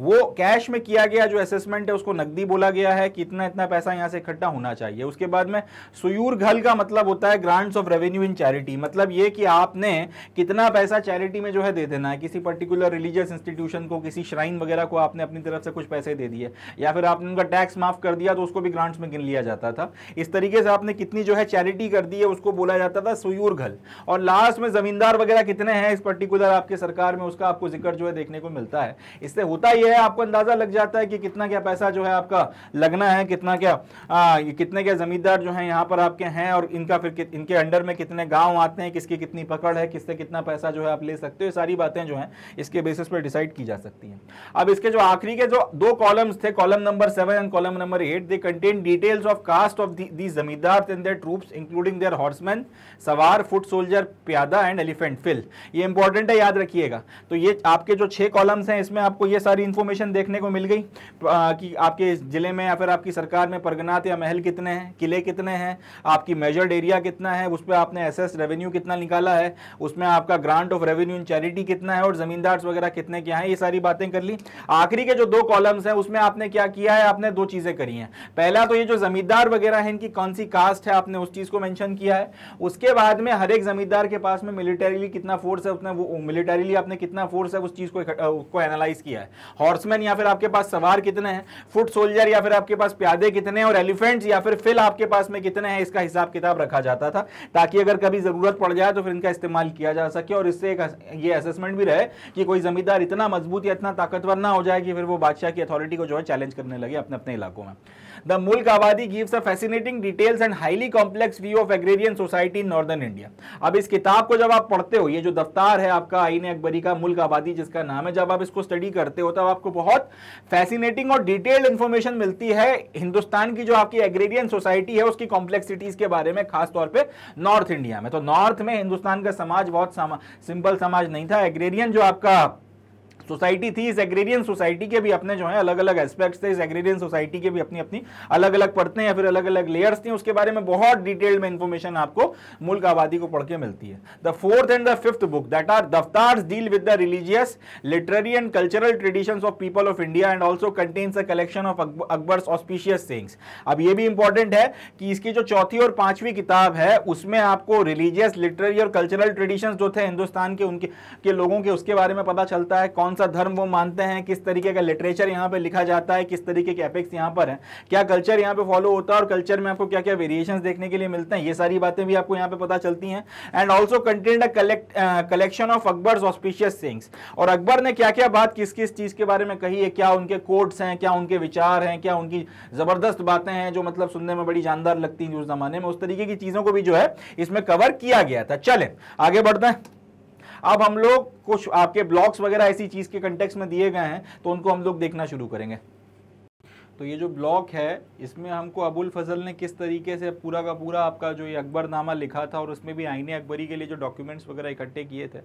वो कैश में किया गया जो असेसमेंट है उसको नकदी बोला गया है कि इतना इतना पैसा यहाँ से इकट्ठा होना चाहिए उसके बाद में सुयूर घल का मतलब होता है grants of revenue in charity मतलब ये कि आपने कितना पैसा चैरिटी में जो है दे देना है किसी पर्टिकुलर रिलीजियस इंस्टीट्यूशन को किसी श्राइन वगैरह को आपने अपनी तरफ से कुछ पैसे दे दिए या फिर आपने उनका टैक्स माफ कर दिया तो उसको भी ग्रांट्स में गिन लिया जाता था इस तरीके से आपने कितनी जो है चैरिटी कर दी है उसको बोला जाता था सुयूर घल और लास्ट में जमींदार वगैरह कितने हैं इस पर्टिकुलर आपके सरकार में उसका आपको जिक्र जो है देखने को मिलता है इससे होता ही ही है आपको अंदाजा लग जाता है कि कितना क्या पैसा जो है आपका लगना है कितना क्या आ, कितने क्या जमींदार जो है यहाँ पर आपके हैं और इनका फिर इनके अंडर में कितने गांव आते हैं किसकी कितनी पकड़ है किससे कितना पैसा जो है आप ले सकते हो सारी बातें जो है इसके बेसिस पर डिसाइड की जा सकती है अब इसके जो आखिरी के जो दो कॉलम्स थे column number seven and column number eight they contain details of caste of the zamindar and their troops including their horseman सवार फुट सोल्जर प्यादा एंड एलिफेंट फिल ये इंपॉर्टेंट है याद रखिएगा तो ये आपके जो छह कॉलम्स हैं इसमें आपको ये सारी इन्फॉर्मेशन देखने को मिल गई कि आपके ज़िले में या फिर आपकी सरकार में परगनात या महल कितने हैं किले कितने हैं आपकी मेजर्ड एरिया कितना है उस पर आपने एसेस रेवेन्यू कितना निकाला है उसमें आपका grant of revenue in charity कितना है और ज़मींदार वगैरह कितने क्या हैं ये सारी बातें कर ली आखिरी के जो दो कॉलम्स हैं उसमें आपने क्या किया है आपने दो चीज़ें करी हैं पहला तो ये जो ज़मींदार वगैरह है इनकी कौन सी कास्ट है आपने उस चीज़ को मैंशन किया है उसके बाद में हर एक ज़मींदार के पास में मिलिटरीली कितना फोर्स है उसने वो मिलिटरीली आपने कितना फोर्स है उस चीज़ को एनालाइज किया है हॉर्समैन या फिर आपके पास सवार कितने हैं फुट सोल्जर या फिर आपके पास प्यादे कितने और एलिफेंट्स या फिर फिल आपके पास में कितने हैं इसका हिसाब किताब रखा जाता था ताकि अगर कभी ज़रूरत पड़ जाए तो फिर इनका इस्तेमाल किया जा सके और इससे एक ये असेसमेंट भी रहे कि कोई ज़मींदार इतना मजबूत या इतना ताकतवर ना हो जाए कि फिर वो बादशाह की अथॉरिटी को जो है चैलेंज करने लगे अपने अपने इलाकों में the Mulk Abadi gives a fascinating details and highly complex view of agrarian society in northern India अब इस किताब को जब आप पढ़ते हो ये जो दफ्तार है आपका आईन अकबरी का मुल्क आबादी जिसका नाम है जब आप इसको स्टडी करते हो तब आपको बहुत फैसिनेटिंग और डिटेल्ड इन्फॉर्मेशन मिलती है हिंदुस्तान की जो आपकी एग्रेरियन सोसाइटी है उसकी कॉम्प्लेक्सिटीज के बारे में खासतौर पर नॉर्थ इंडिया में तो नॉर्थ में हिंदुस्तान का समाज बहुत सिंपल समाज नहीं था एग्रेरियन जो आपका सोसाइटी थी इस एग्रेरियन सोसाइटी के भी अपने जो है अलग अलग एस्पेक्ट्स थे इस एग्रेरियन सोसाइटी के भी अपनी अपनी अलग अलग परतें या फिर अलग अलग लेयर्स थी उसके बारे में बहुत डिटेल्ड में इंफॉर्मेशन आपको मुल्क आबादी को पढ़ के मिलती है the fourth and the fifth book that are दफ्तार deal with the religious literary and cultural tradition of people of India and also contains a collection of Akbar auspicious things अब ये भी इंपॉर्टेंट है कि इसकी जो चौथी और पांचवी किताब है उसमें आपको रिलीजियस लिटरेरी और कल्चरल ट्रेडिशन जो थे हिंदुस्तान के उनके के लोगों के उसके बारे में पता चलता है कौन कौन सा धर्म वो मानते हैं किस तरीके का लिटरेचर यहाँ पे लिखा जाता है किस तरीके के एपिक्स यहाँ पर है क्या कल्चर यहाँ पे फॉलो होता है और कल्चर में आपको क्या क्या वेरिएशन देखने के लिए मिलते हैं ये सारी बातें भी आपको यहाँ पे पता चलती हैं and also content a collection of Akbar auspicious things और अकबर ने क्या क्या बात किस किस चीज़ के बारे में कही है क्या उनके कोर्ट्स हैं क्या उनके विचार हैं क्या उनकी ज़बरदस्त बातें हैं जो मतलब सुनने में बड़ी जानदार लगती हैं उस ज़माने में उस तरीके की चीज़ों को भी जो है इसमें कवर किया गया था चले आगे बढ़ते हैं अब हम लोग कुछ आपके ब्लॉग्स वगैरह ऐसी चीज के कंटेक्स में दिए गए हैं तो उनको हम लोग देखना शुरू करेंगे तो ये जो ब्लॉक है इसमें हमको अबुल फजल ने किस तरीके से पूरा का पूरा आपका जो ये अकबरनामा लिखा था और उसमें भी आईने अकबरी के लिए जो डॉक्यूमेंट्स वगैरह इकट्ठे किए थे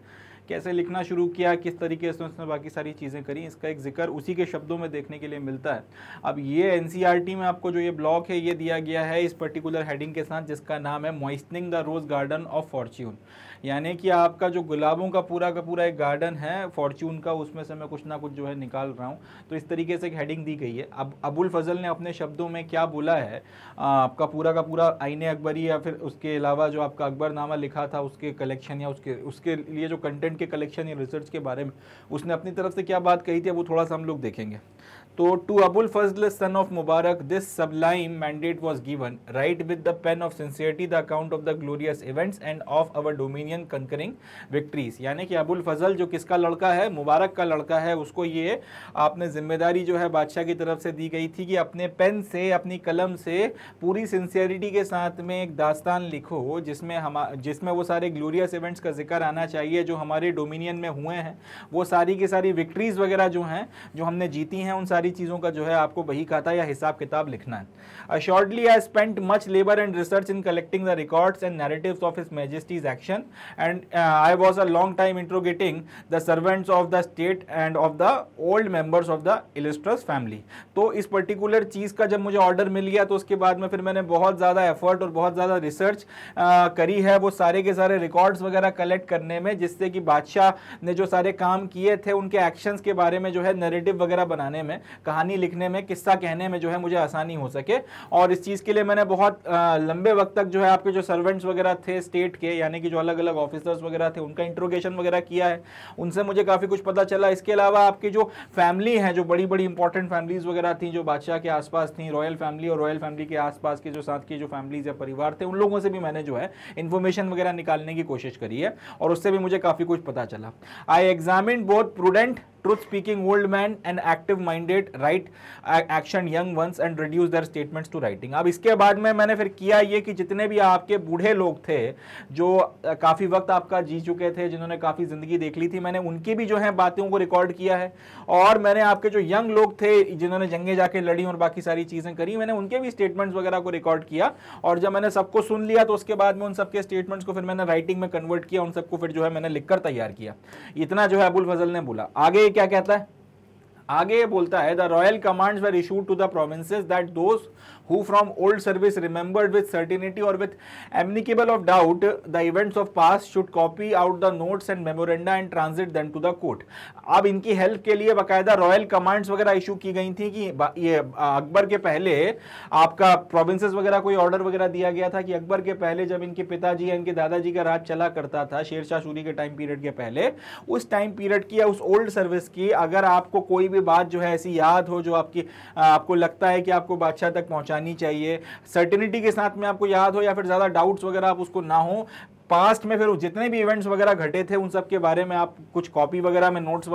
कैसे लिखना शुरू किया किस तरीके से उसने बाकी सारी चीज़ें करी इसका एक जिक्र उसी के शब्दों में देखने के लिए मिलता है अब ये एन e में आपको जो ये ब्लॉक है ये दिया गया है इस पर्टिकुलर हेडिंग के साथ जिसका नाम है मॉइसनिंग the rose garden of fortune यानी कि आपका जो गुलाबों का पूरा का पूरा एक गार्डन है फॉर्चून का उसमें से मैं कुछ ना कुछ जो है निकाल रहा हूँ तो इस तरीके से एक हेडिंग दी गई है अब अबुल फजल ने अपने शब्दों में क्या बोला है आपका पूरा का पूरा आईने अकबरी या फिर उसके अलावा जो आपका अकबरनामा लिखा था उसके कलेक्शन या उसके उसके लिए जो कंटेंट के कलेक्शन या रिसर्च के बारे में उसने अपनी तरफ से क्या बात कही थी वो थोड़ा सा हम लोग देखेंगे तो to Abul Fazl son of Mubarak this sublime mandate was given right with the pen of sincerity the account of the glorious events and of our dominion conquering victories यानी कि अबुल फजल जो किसका लड़का है मुबारक का लड़का है उसको ये आपने जिम्मेदारी जो है बादशाह की तरफ से दी गई थी कि अपने पेन से अपनी कलम से पूरी सिंसियरिटी के साथ में एक दास्तान लिखो जिसमें हम जिसमें वो सारे ग्लोरियस इवेंट्स का जिक्र आना चाहिए जो हमारे डोमिनियन में हुए हैं वो सारी की सारी विक्ट्रीज़ वगैरह जो हैं जो हमने जीती हैं उन सारी सारी चीज़ों का जो है आपको बही खाता या हिसाब किताब लिखना है assuredly I spent much labour and research in collecting the records and narrative of his majesty's action and I was a long time interrogating the servants of the state and of the old members of the illustrious family तो इस particular चीज़ का जब मुझे order मिल गया तो उसके बाद में फिर मैंने बहुत ज़्यादा एफर्ट और बहुत ज़्यादा रिसर्च uh, करी है वो सारे के सारे रिकॉर्ड्स वगैरह कलेक्ट करने में जिससे कि बादशाह ने जो सारे काम किए थे उनके एक्शंस के बारे में जो है नरेटिव वगैरह बनाने में कहानी लिखने में किस्सा कहने में जो है मुझे आसानी हो सके और इस चीज़ के लिए मैंने बहुत लंबे वक्त तक जो है आपके जो सर्वेंट्स वगैरह थे स्टेट के यानी कि जो अलग अलग ऑफिसर्स वगैरह थे उनका इंट्रोगेशन वगैरह किया है उनसे मुझे काफ़ी कुछ पता चला इसके अलावा आपकी जो फैमिली हैं जो बड़ी बड़ी इंपॉर्टेंट फैमिलीज़ वगैरह थी जो बादशाह के आसपास थी रॉयल फैमिली और रॉयल फैमिली के आसपास के जो साथ की जो फैमिलीज या परिवार थे उन लोगों से भी मैंने जो है इन्फॉर्मेशन वगैरह निकालने की कोशिश करी है और उससे भी मुझे काफ़ी कुछ पता चला I examine both prudent truth speaking old man and active minded right action young ones and reduce their statements to writing अब इसके बाद में मैंने फिर किया ये कि जितने भी आपके बूढ़े लोग थे जो काफ़ी वक्त आपका जी चुके थे जिन्होंने काफ़ी ज़िंदगी देख ली थी मैंने उनकी भी जो है बातों को रिकॉर्ड किया है और मैंने आपके जो यंग लोग थे जिन्होंने जंगे जाके लड़ी और बाकी सारी चीज़ें करी मैंने उनके भी स्टेटमेंट्स वगैरह को रिकॉर्ड किया और जब मैंने सबको सुन लिया तो उसके बाद में उन सबके स्टेटमेंट्स को फिर मैंने राइटिंग में कन्वर्ट किया उन सबको फिर जो है मैंने लिखकर तैयार किया इतना जो है अबुल फजल ने बोला आगे क्या कहता है आगे बोलता है the royal commands were issued to the provinces that those who from old service remembered with certainty or with amicable of doubt the events of past should copy out the notes and memoranda and transit them to the court अब इनकी help के लिए बाकायदा royal commands वगैरह issue की गई थी कि ये अकबर के पहले आपका प्रोविंस वगैरह कोई ऑर्डर वगैरह दिया गया था कि अकबर के पहले जब इनके पिताजी या इनके दादाजी का राज चला करता था शेरशाह सूरी के टाइम पीरियड के पहले उस टाइम पीरियड की या उस ओल्ड सर्विस की अगर आपको कोई भी बात जो है ऐसी याद हो जो आपकी आपको लगता है कि आपको बादशाह तक पहुंचाए आनी चाहिए सर्टिनिटी के साथ में आपको याद हो या फिर ज़्यादा डाउट्स वगैरह आप उसको ना हो पास्ट में फिर जितने भी इवेंट्स वगैरह घटे थे उन सब के बारे में आप कुछ कॉपी वगैरह में नोट्स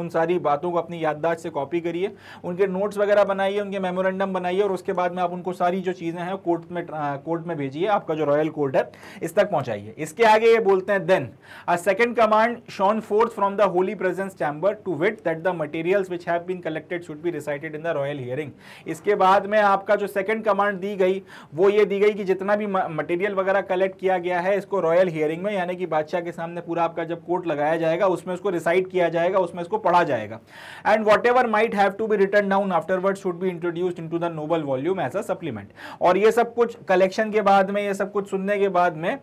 उन सारी बातों को अपनी याददाश्त से कॉपी करिए उनके नोट्स वगैरह बनाइए उनके मेमोरेंडम बनाइए और उसके बाद में आप उनको सारी जो चीज़ें हैं कोर्ट में कोर्ट में भेजिए आपका जो रॉयल कोर्ट है इस तक पहुँचाइए इसके आगे ये बोलते हैं then a second command shone forth from the holy presence chamber to wit that the materials which have been collected should be recited in the royal hearing इसके बाद में आपका जो सेकेंड कमांड दी गई वो ये दी गई कि जितना भी मटेरियल वगैरह कलेक्ट किया गया है इसको रॉयल हियरिंग में यानी कि बादशाह के सामने पूरा आपका जब कोर्ट लगाया जाएगा उसमें उसको रिसाइड किया जाएगा उसमें इसको पढ़ा जाएगा and whatever might have to be written down afterwards should be introduced into the noble volume as a supplement और ये सब कुछ कलेक्शन के बाद में ये सब कुछ सुनने के बाद में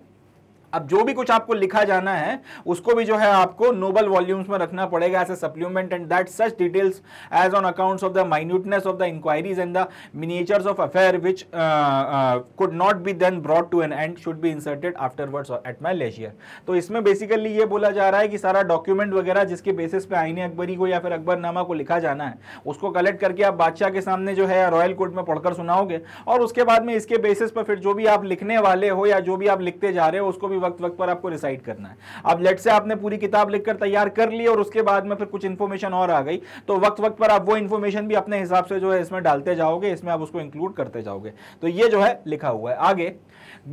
अब जो भी कुछ आपको लिखा जाना है उसको भी जो है आपको नोबल वॉल्यूम्स में रखना पड़ेगा as a supplement and that such details as on accounts of the minuteness of the inquiries and the miniatures of affair which could not be then brought to an end should be inserted afterwards at my leisure तो इसमें basically ये बोला जा रहा है कि सारा document वगैरह जिसके बेसिस पे आईने अकबरी को या फिर अकबरनामा को लिखा जाना है उसको कलेक्ट करके आप बादशाह के सामने जो है रॉयल कोर्ट में पढ़कर सुनाओगे और उसके बाद में इसके बेसिस पर फिर जो भी आप लिखने वाले हो या जो भी आप लिखते जा रहे हो उसको भी वक्त वक्त पर आपको रिसाइड करना है अब लेट से आपने पूरी किताब लिखकर तैयार कर ली और उसके बाद में फिर कुछ इन्फॉर्मेशन और आ गई तो वक्त वक्त पर आप वो इन्फॉर्मेशन भी अपने हिसाब से जो है इसमें डालते जाओगे इसमें आप उसको इंक्लूड करते जाओगे तो ये जो है लिखा हुआ है आगे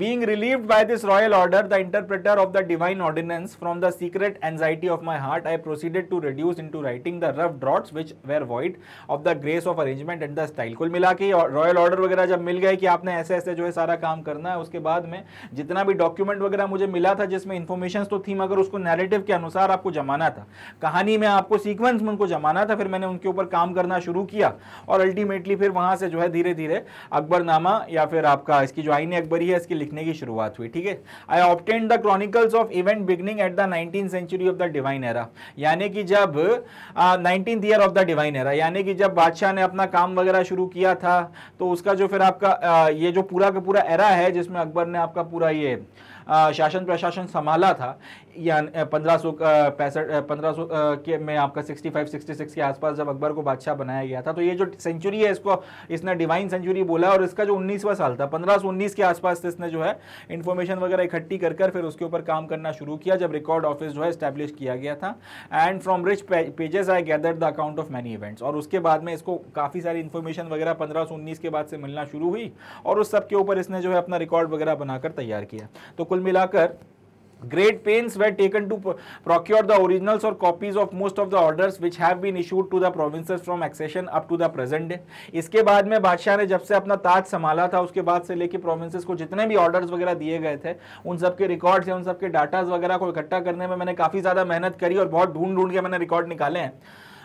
Being relieved by this royal order, the interpreter of the divine ordinance, from the secret anxiety of my heart, I proceeded to reduce into writing the rough draughts which were void of the grace of arrangement and the style. kul mila ke royal order wagera jab mil gaye ki aapne aise aise jo hai sara kaam karna hai uske baad mein jitna bhi document wagera mujhe mila tha jisme informations to thi magar usko narrative ke anusar aapko jamana tha kahani mein aapko sequence mein unko jamana tha fir maine unke upar kaam karna shuru kiya aur ultimately fir wahan se jo hai dheere dheere akbar nama ya fir aapka iski jo आईने akbari hai इसकी लिखने की शुरुआत हुई ठीक है I obtained the chronicles of event beginning at the nineteen century of the divine era यानी कि जब nineteen year of the divine era यानी कि जब बादशाह ने अपना काम वगैरह शुरू किया था तो उसका जो फिर आपका आ, ये जो पूरा का पूरा एरा है जिसमें अकबर ने आपका पूरा ये शासन प्रशासन संभाला था या पंद्रह सौ पैंसठ पंद्रह सौ के में आपका सिक्सटी फाइव सिक्सटी सिक्स के आसपास जब अकबर को बादशाह बनाया गया था तो ये जो सेंचुरी है इसको इसने डिवाइन सेंचुरी बोला और इसका जो उन्नीसवा साल था पंद्रह सौ उन्नीस के आसपास इसने जो है इन्फॉर्मेशन वगैरह इकट्ठी कर कर फिर उसके ऊपर काम करना शुरू किया जब रिकॉर्ड ऑफिस जो है स्टैब्लिश किया गया था and from rich pages I gather the account of many events और उसके बाद में इसको काफ़ी सारी इन्फॉर्मेशन वगैरह पंद्रह सौ उन्नीस के बाद से मिलना शुरू हुई और उस सब के ऊपर इसने जो है अपना रिकॉर्ड वगैरह बनाकर तैयार किया तो कुल मिलाकर Great pains were taken to procure the originals or copies of most of the orders which have been issued to the provinces from accession up to the present day. इसके बाद में बादशाह ने जब से अपना ताज संभाला था उसके बाद से लेके प्रोविंसेस को जितने भी ऑर्डर्स वगैरह दिए गए थे उन सब के रिकॉर्ड्स या उन सब के डाटाज वगैरह को इकट्ठा करने में मैंने काफ़ी ज़्यादा मेहनत करी और बहुत ढूंढ ढूंढ के मैंने रिकॉर्ड निकाले हैं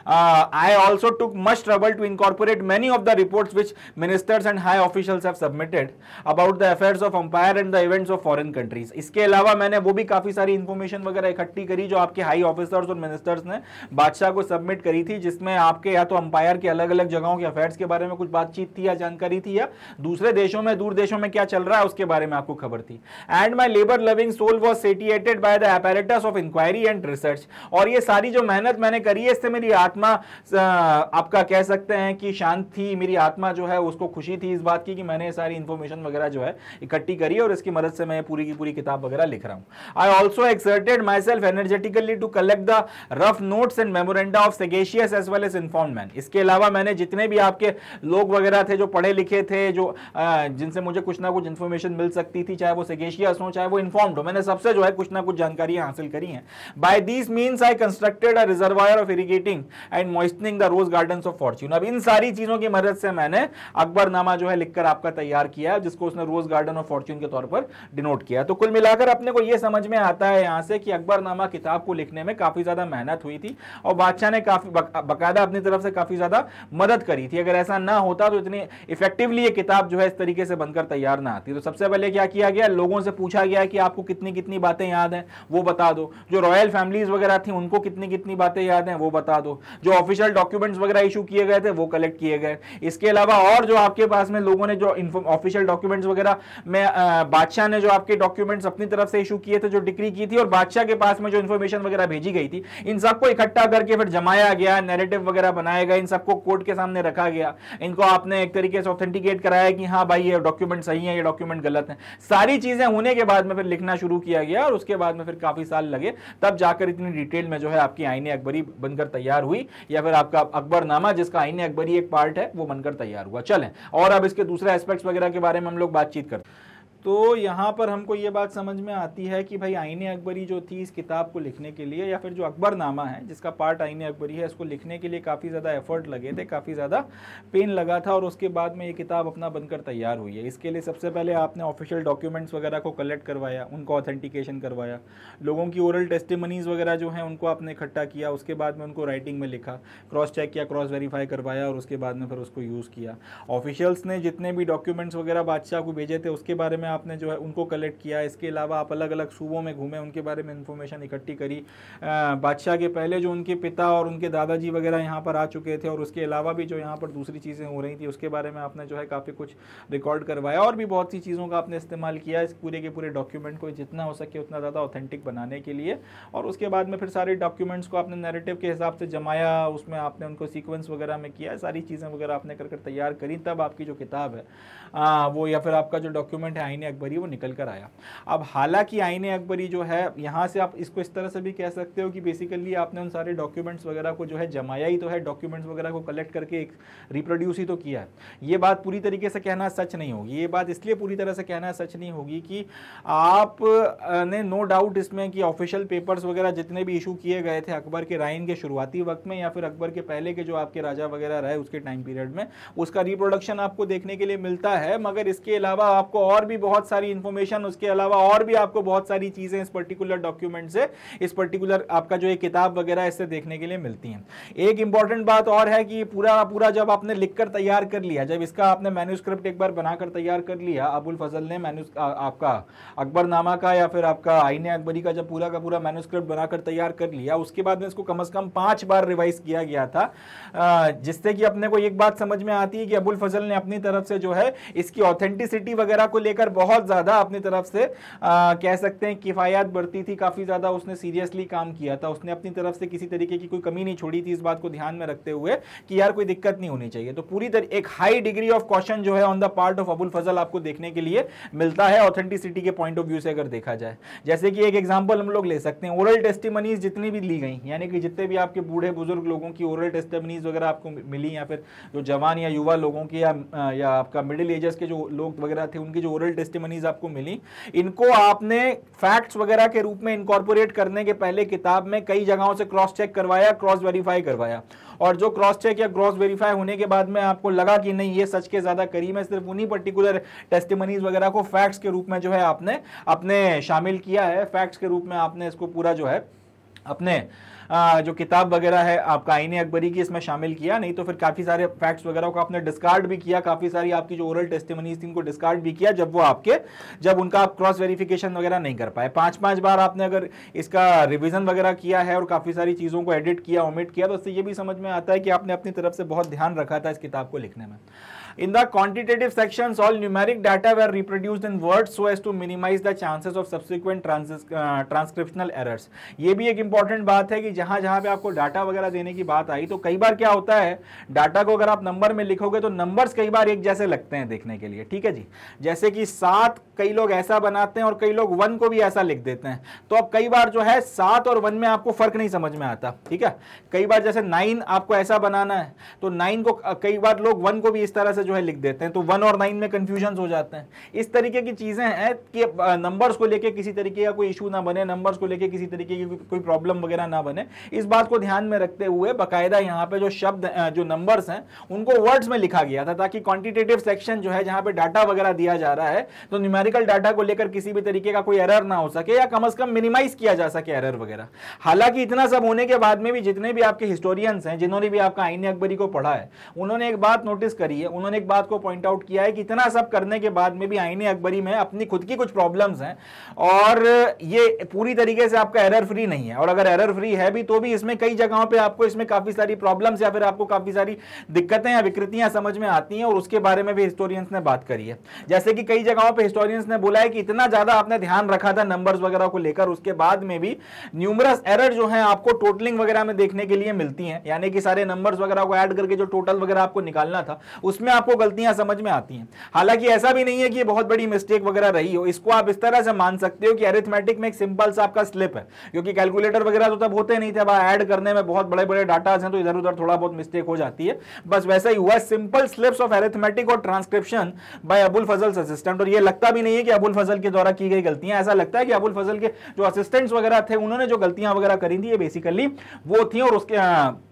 Uh, I also took much trouble to incorporate many of the reports which ministers and high officials have submitted about the affairs of umpire and the events of foreign countries. इसके अलावा मैंने वो भी काफ़ी सारी information वगैरह इकट्ठी करी जो आपके हाई ऑफिसर्स और मिनिस्टर्स ने बादशाह को सबमिट करी थी जिसमें आपके या तो अंपायर के अलग अलग जगहों के अफेयर्स के बारे में कुछ बातचीत थी या जानकारी थी या दूसरे देशों में दूर देशों में क्या चल रहा है उसके बारे में आपको खबर थी and my labour loving soul was satiated by the apparatus of inquiry and research और ये सारी जो मेहनत मैंने करी है इससे मेरी आत्म आत्मा आपका कह सकते हैं कि शांत थी मेरी आत्मा जो है उसको खुशी थी इस बात की कि मैंने सारी इंफॉर्मेशन वगैरह जो है इकट्ठी करी और इसकी मदद से मैं पूरी की पूरी किताब वगैरह लिख रहा हूँ I also exerted myself energetically to collect the rough notes and memoranda of sagacious as well as inform man इसके अलावा मैंने जितने भी आपके लोग वगैरह थे जो पढ़े लिखे थे जो जिनसे मुझे कुछ ना कुछ इन्फॉर्मेशन मिल सकती थी चाहे वो सेगेशियस हो चाहे वो इन्फॉर्म्ड हो मैंने सबसे जो है कुछ ना कुछ जानकारी हासिल करी है by these means I constructed a reservoir of irrigating and moistening the rose garden of fortune अब इन सारी चीजों की मदद से मैंने अकबरनामा जो है लिखकर आपका तैयार किया है जिसको उसने रोज गार्डन ऑफ फॉर्च्यून के तौर पर डिनोट किया तो कुल मिलाकर अपने को यह समझ में आता है यहाँ से कि अकबरनामा किताब को लिखने में काफी ज्यादा मेहनत हुई थी और बादशाह ने काफी बाकायदा अपनी तरफ से काफी ज्यादा मदद करी थी अगर ऐसा ना होता तो इतनी इफेक्टिवली ये किताब जो है इस तरीके से बनकर तैयार ना आती तो सबसे पहले क्या किया गया लोगों से पूछा गया कि आपको कितनी कितनी बातें याद हैं वो बता दो जो रॉयल फैमिलीज वगैरह थी उनको कितनी कितनी बातें याद हैं वो बता दो जो ऑफिशियल डॉक्यूमेंट्स वगैरह इशू किए गए थे वो कलेक्ट किए गए इसके अलावा और जो आपके पास में लोगों ने जो ऑफिशियल डॉक्यूमेंट्स वगैरह में बादशाह ने जो आपके डॉक्यूमेंट्स अपनी तरफ से इशू किए थे जो डिक्री की थी और बादशाह के पास में जो इन्फॉर्मेशन वगैरह भेजी गई थी इन सबको इकट्ठा करके फिर जमाया गया नेरेटिव वगैरह बनाया गया इन सबको कोर्ट के सामने रखा गया इनको आपने एक तरीके से ऑथेंटिकेट कराया कि हाँ भाई ये डॉक्यूमेंट सही है ये डॉक्यूमेंट गलत है सारी चीजें होने के बाद में फिर लिखना शुरू किया गया और उसके बाद में फिर काफी साल लगे तब जाकर इतनी डिटेल में जो है आपकी आईने अकबरी बनकर तैयार हुई हुई या फिर आपका अकबरनामा जिसका आईने अकबरी एक पार्ट है वो बनकर तैयार हुआ चलें और अब इसके दूसरे एस्पेक्ट्स वगैरह के बारे में हम लोग बातचीत करते हैं तो यहाँ पर हमको ये बात समझ में आती है कि भाई आइन अकबरी जो थी इस किताब को लिखने के लिए या फिर जो अकबरनामा है जिसका पार्ट आइन अकबरी है इसको लिखने के लिए काफ़ी ज़्यादा एफर्ट लगे थे काफ़ी ज़्यादा पेन लगा था और उसके बाद में ये किताब अपना बनकर तैयार हुई है इसके लिए सबसे पहले आपने ऑफिशियल डॉक्यूमेंट्स वगैरह को कलेक्ट करवाया उनको ऑथेंटिकेशन करवाया लोगों की ओरल टेस्टिमनीज़ वगैरह जो हैं उनको आपने इकट्ठा किया उसके बाद में उनको राइटिंग में लिखा क्रॉस चेक किया क्रॉस वेरीफाई करवाया और उसके बाद में फिर उसको यूज़ किया ऑफिशियल्स ने जितने भी डॉक्यूमेंट्स वगैरह बादशाह को भेजे थे उसके बारे में आपने जो है उनको कलेक्ट किया इसके अलावा आप अलग अलग सूबों में घूमे उनके बारे में इन्फॉर्मेशन इकट्ठी करी बादशाह के पहले जो उनके पिता और उनके दादाजी वगैरह यहाँ पर आ चुके थे और उसके अलावा भी जो यहाँ पर दूसरी चीज़ें हो रही थी उसके बारे में आपने जो है काफ़ी कुछ रिकॉर्ड करवाया और भी बहुत सी चीज़ों का आपने इस्तेमाल किया इस पूरे के पूरे डॉक्यूमेंट को जितना हो सके उतना ज़्यादा ऑथेंटिक बनाने के लिए और उसके बाद में फिर सारे डॉक्यूमेंट्स को आपने नैरेटिव के हिसाब से जमाया उसमें आपने उनको सीक्वेंस वगैरह में किया सारी चीज़ें वगैरह आपने कर तैयार करी तब आपकी जो किताब है आ, वो या फिर आपका जो डॉक्यूमेंट है आइन अकबरी वो निकल कर आया अब हालांकि आइन अकबरी जो है यहाँ से आप इसको इस तरह से भी कह सकते हो कि बेसिकली आपने उन सारे डॉक्यूमेंट्स वगैरह को जो है जमाया ही तो है डॉक्यूमेंट्स वगैरह को कलेक्ट करके एक रिप्रोड्यूस ही तो किया है ये बात पूरी तरीके से कहना सच नहीं होगी ये बात इसलिए पूरी तरह से कहना सच नहीं होगी कि आप ने नो डाउट इसमें कि ऑफिशियल पेपर्स वगैरह जितने भी इशू किए गए थे अकबर के राइन के शुरुआती वक्त में या फिर अकबर के पहले के जो आपके राजा वगैरह रहे उसके टाइम पीरियड में उसका रिप्रोडक्शन आपको देखने के लिए मिलता है मगर इसके अलावा आपको और भी बहुत सारी इंफॉर्मेशन उसके अलावा और भी आपको बहुत सारी चीज़ें इस पर्टिकुलर डॉक्यूमेंट से इस पर्टिकुलर आपका जो ये किताब वगैरह इससे देखने के लिए मिलती हैं एक इंपॉर्टेंट बात और है कि पूरा पूरा जब आपने लिखकर तैयार कर लिया जब इसका आपने मैन्यूस्क्रिप्ट एक बार बनाकर तैयार कर लिया अबुल फजल ने मैन्यू आपका अकबरनामा का या फिर आपका आईने अकबरी का जब पूरा का पूरा मैन्यूस्क्रिप्ट बनाकर तैयार कर लिया उसके बाद में इसको कम अज़ कम पांच बार रिवाइज किया गया था जिससे कि अपने को एक बात समझ में आती है कि अबुल फजल ने अपनी तरफ से जो है इसकी ऑथेंटिसिटी वगैरह को लेकर बहुत ज़्यादा अपनी तरफ से आ, कह सकते हैं किफ़ायत बढ़ती थी काफ़ी ज़्यादा उसने सीरियसली काम किया था उसने अपनी तरफ से किसी तरीके की कोई कमी नहीं छोड़ी थी इस बात को ध्यान में रखते हुए कि यार कोई दिक्कत नहीं होनी चाहिए तो पूरी तरह एक हाई डिग्री ऑफ क्वेश्चन जो है on the part of Abul Fazl आपको देखने के लिए मिलता है ऑथेंटिसिटी के पॉइंट ऑफ व्यू से अगर देखा जाए जैसे कि एक एग्जाम्पल हम लोग ले सकते हैं ओरल टेस्टिमनीज जितनी भी ली गई यानी कि जितने भी आपके बूढ़े बुजुर्ग लोगों की ओरल टेस्टिमनीज वगैरह आपको मिली या फिर जो जवान या युवा लोगों की या, या आपका मिडिल एजेस के जो लोग वगैरह थे उनकी जो ओरल टेस्टिमनीज आपको मिली इनको आपने फैक्ट्स वगैरह के रूप में इंकॉर्पोरेट करने के पहले किताब में कई जगहों से क्रॉस चेक करवाया क्रॉस वेरीफाई करवाया और जो क्रॉस चेक या क्रॉस वेरीफाई होने के बाद में आपको लगा कि नहीं ये सच के ज्यादा करीब है सिर्फ उन्हीं पर्टिकुलर टेस्टिमनीज वगैरह को फैक्ट्स के रूप में जो है आपने अपने शामिल किया है फैक्ट्स के रूप में आपने इसको पूरा जो है अपने जो किताब वगैरह है आपका आईने अकबरी की इसमें शामिल किया नहीं तो फिर काफ़ी सारे फैक्ट्स वगैरह को आपने डिस्कार्ड भी किया काफ़ी सारी आपकी जो ओरल टेस्टिमनीज थी उनको डिस्कार्ड भी किया जब वो आपके जब उनका आप क्रॉस वेरिफिकेशन वगैरह नहीं कर पाए पाँच पाँच बार आपने अगर इसका रिविजन वगैरह किया है और काफ़ी सारी चीज़ों को एडिट किया ओमिट किया तो उससे ये भी समझ में आता है कि आपने अपनी तरफ से बहुत ध्यान रखा था इस किताब को लिखने में In the quantitative sections, all numeric data were reproduced in words so as to minimize the chances of subsequent uh, transcriptional errors. ये भी एक इंपॉर्टेंट बात है कि जहां जहां पे आपको डाटा वगैरह देने की बात आई तो कई बार क्या होता है डाटा को अगर आप नंबर में लिखोगे तो नंबर कई बार एक जैसे लगते हैं देखने के लिए ठीक है जी जैसे कि सात कई लोग ऐसा बनाते हैं और कई लोग वन को भी ऐसा लिख देते हैं तो अब कई बार जो है सात और वन में आपको फर्क नहीं समझ में आता ठीक है कई बार जैसे नाइन आपको ऐसा बनाना है तो नाइन को कई बार लोग वन को भी इस तरह से जो है लिख देते हैं तो वन और नाइन में कन्फ्यूजन हो जाते हैं इस तरीके की चीज़ें हैं कि नंबर्स को लेकर किसी तरीके का कोई इशू ना बने नंबर्स को लेकर किसी तरीके की कोई प्रॉब्लम वगैरह ना बने इस बात को ध्यान में रखते हुए बाकायदा यहाँ पर जो शब्द जो नंबर्स हैं उनको वर्ड्स में लिखा गया था ताकि क्वान्टिटेटिव सेक्शन जो है जहाँ पर डाटा वगैरह दिया जा रहा है तो न्यूमेरिकल डाटा को लेकर किसी भी तरीके का कोई एरर ना हो सके या कम अज कम मिनिमाइज किया जा सके एरर वगैरह हालांकि इतना सब होने के बाद में भी जितने भी आपके हिस्टोरियंस हैं जिन्होंने भी आपका आईनी अकबरी को पढ़ा है उन्होंने एक बात नोटिस करी है उन्होंने एक बात को पॉइंट आउट किया है कि इतना सब करने के बाद में भी आईने अकबरी में अपनी खुद की कुछ प्रॉब्लम्स हैं और ये पूरी तरीके से आपका एरर फ्री नहीं है और अगर एरर फ्री है भी तो भी इसमें कई जगहों पर आपको इसमें काफ़ी सारी प्रॉब्लम्स या फिर आपको काफ़ी सारी दिक्कतें या विकृतियां समझ में आती हैं और उसके बारे में भी हिस्टोरियंस ने बात करी है जैसे कि कई जगहों पर हिस्टोरियंस ने बोला है कि इतना ज़्यादा आपने ध्यान रखा था नंबर वगैरह को लेकर उसके बाद में भी न्यूमरस एरर जो है आपको टोटलिंग वगैरह में देखने के लिए मिलती है यानी कि सारे नंबर वगैरह को एड करके जो टोटल वगैरह आपको निकालना था उसमें आप आपको गलतियां समझ में आती हैं हालांकि ऐसा भी नहीं है कि ये बहुत बड़ी मिस्टेक वगैरह रही हो इसको आप इस तरह से मान सकते हो कि अरिथमेटिक में एक सिंपल सा आपका स्लिप है क्योंकि कैलकुलेटर वगैरह तो तब होते नहीं थे अब ऐड करने में बहुत बड़े बड़े डाटाज हैं तो इधर उधर थोड़ा बहुत मिस्टेक हो जाती है बस वैसा ही हुआ सिंपल स्लिप्स ऑफ एरिथमेटिक और transcription by Abul Fazl assistant और ये लगता भी नहीं है कि अबुल फजल के द्वारा की गई गलतियां ऐसा लगता है कि अबुल फजल के जो असिस्टेंट्स वगैरह थे उन्होंने जो गलतियां वगैरह करी थी ये बेसिकली वो थी और उसके हाँ,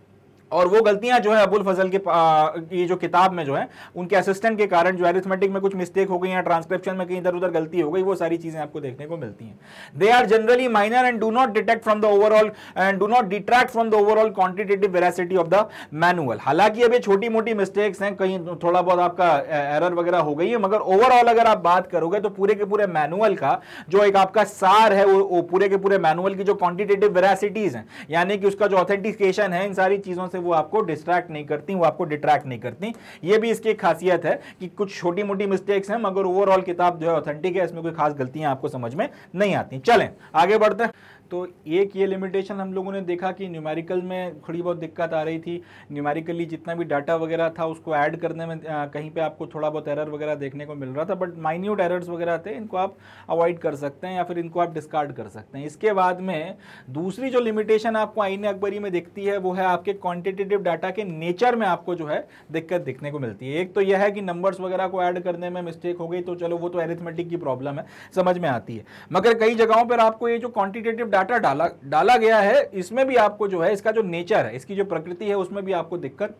और वो गलतियां जो है अबुल फजल के ये जो किताब में जो है उनके असिस्टेंट के कारण जो एरिथमेटिक में कुछ मिस्टेक हो गई या ट्रांसक्रिप्शन में कहीं इधर उधर गलती हो गई वो सारी चीजें आपको देखने को मिलती हैं they are generally minor and do not detect from the overall and do not detract from the overall quantitative veracity of the manual हालांकि अब ये छोटी मोटी मिस्टेक्स हैं कहीं थोड़ा बहुत आपका एरर वगैरह हो गई है मगर ओवरऑल अगर आप बात करोगे तो पूरे के पूरे मैनुअल का जो एक आपका सार है वो, वो पूरे के पूरे मैनुअल की जो क्वांटिटेटिव वेरासिटीज हैं यानी कि उसका जो ऑथेंटिकेशन है इन सारी चीजों से वो आपको डिस्ट्रैक्ट नहीं करती वो आपको डिट्रैक्ट नहीं करती ये भी इसकी खासियत है कि कुछ छोटी मोटी मिस्टेक्स हैं मगर ओवरऑल किताब जो है ऑथेंटिक है इसमें कोई खास गलतियां आपको समझ में नहीं आती चलें आगे बढ़ते हैं तो एक ये लिमिटेशन हम लोगों ने देखा कि न्यूमेरिकल में थोड़ी बहुत दिक्कत आ रही थी न्यूमेरिकली जितना भी डाटा वगैरह था उसको ऐड करने में आ, कहीं पे आपको थोड़ा बहुत एरर वगैरह देखने को मिल रहा था बट माइन्यूट एरर्स वगैरह थे इनको आप अवॉइड कर सकते हैं या फिर इनको आप डिस्कार्ड कर सकते हैं इसके बाद में दूसरी जो लिमिटेशन आपको आईने अकबरी में दिखती है वो है आपके क्वान्टिटेटिव डाटा के नेचर में आपको जो है दिक्कत दिखने को मिलती है एक तो यह है कि नंबर्स वगैरह को ऐड करने में मिस्टेक हो गई तो चलो वो तो एरिथमेटिक की प्रॉब्लम है समझ में आती है मगर कई जगहों पर आपको ये जो क्वान्टिटेटिव डाटा डाला डाला गया है इसमें भी आपको जो है इसका जो नेचर है इसकी जो प्रकृति है उसमें भी आपको दिक्कत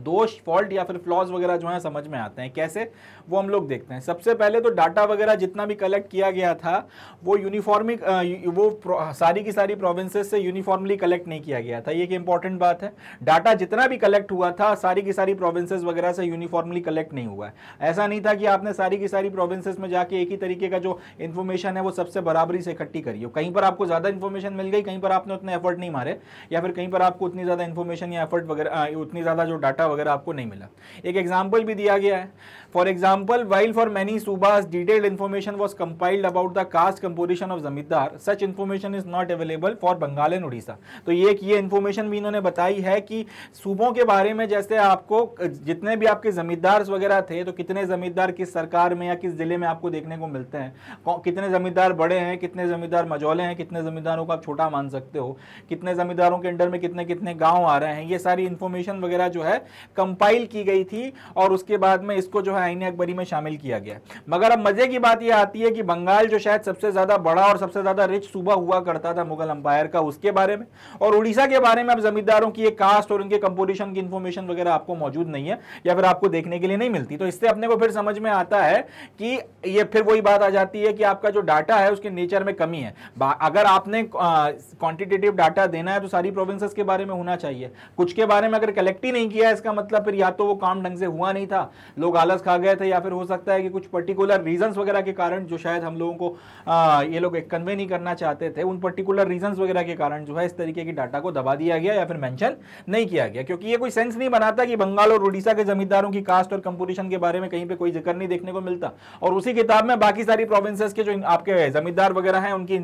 दोष फॉल्ट या फिर फ्लॉज वगैरह जो है समझ में आते हैं कैसे वो हम लोग देखते हैं सबसे पहले तो डाटा वगैरह जितना भी कलेक्ट किया गया था वो यूनिफॉर्मली वो सारी की सारी प्रोविंसेस से यूनिफॉर्मली कलेक्ट नहीं किया गया था ये एक इंपॉर्टेंट बात है डाटा जितना भी कलेक्ट हुआ था सारी की सारी प्रोविंसेज वगैरह से यूनिफॉर्मली कलेक्ट नहीं हुआ है ऐसा नहीं था कि आपने सारी की सारी प्रोविंसेज में जाके एक ही तरीके का जो इन्फॉर्मेशन है वो सबसे बराबरी से इकट्ठी करी हो कहीं पर आपको ज़्यादा इन्फॉर्मेशन मिल गई कहीं पर आपने उतने एफर्ट नहीं मारे या फिर कहीं पर आपको उतनी ज़्यादा इन्फॉर्मेशन या एफर्ट वगैरह उतनी ज़्यादा जो डाटा डाटा वगैरह आपको नहीं मिला एक एग्जाम्पल भी दिया गया है for example while for many subas detailed information was compiled about the caste composition of zamindar such information is not available for Bengal and Orissa तो ये ये इन्फॉर्मेशन भी इन्होंने बताई है कि सूबों के बारे में जैसे आपको जितने भी आपके जमींदार वगैरह थे तो कितने जमींदार किस सरकार में या किस जिले में आपको देखने को मिलते हैं कितने जमींदार बड़े हैं कितने जमींदार मजौले हैं कितने जमींदारों को आप छोटा मान सकते हो कितने जमींदारों के अंडर में कितने कितने गाँव आ रहे हैं ये सारी इन्फॉर्मेशन वगैरह जो है कंपाइल की गई थी और उसके बाद में इसको जो है आईने अकबरी में शामिल किया गया मगर अब मजे की बात यह आती है कि बंगाल जो शायद सबसे ज्यादा बड़ा और सबसे ज्यादा रिच सूबा हुआ करता था मुगल अंपायर का उसके बारे में और उड़ीसा के बारे में अब जमींदारों की एक कास्ट और उनके कंपोजिशन की इंफॉर्मेशन वगैरह आपको मौजूद नहीं है या फिर आपको देखने के लिए नहीं मिलती तो इससे अपने को फिर समझ में आता है कि यह फिर वही बात आ जाती है कि आपका जो डाटा है उसके नेचर में कमी है अगर आपने क्वांटिटेटिव डाटा देना है तो सारी प्रोविंसेस के बारे में होना चाहिए कुछ के बारे में अगर कलेक्ट ही नहीं किया इसका मतलब फिर या तो वो काम ढंग से हुआ नहीं था लोग आलस खा खा गए थे या फिर हो सकता है कि कुछ पर्टिकुलर रीजंस वगैरह के कारण जो शायद हम लोगों को आ, ये लोग एक कन्वे नहीं करना चाहते थे उन पर्टिकुलर रीजंस वगैरह के कारण जो है इस तरीके की डाटा को दबा दिया गया या फिर मैंशन नहीं किया गया क्योंकि ये कोई सेंस नहीं बनाता कि बंगाल और उड़ीसा के जमींदारों की कास्ट और कंपोजिशन के बारे में कहीं पर कोई जिक्र नहीं देखने को मिलता और उसी किताब में बाकी सारी प्रोविंसेस के जो आपके जमींदार वगैरह हैं उनकी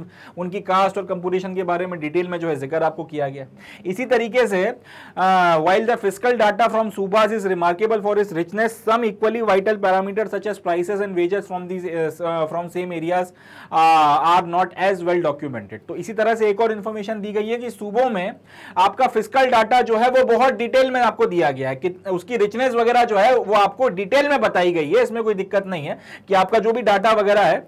उनकी कास्ट और कंपोजिशन के बारे में डिटेल में जो है जिक्र आपको किया गया इसी तरीके से while the physical data from subas is remarkable for its richness some equally vital parameters such as prices and wages from these uh, uh, from same areas uh, are not as well documented तो इसी तरह से एक और information दी गई है कि सूबों में आपका फिजिकल डाटा जो है वो बहुत डिटेल में आपको दिया गया है कि उसकी रिचनेस वगैरह जो है वो आपको डिटेल में बताई गई है इसमें कोई दिक्कत नहीं है कि आपका जो भी डाटा वगैरह है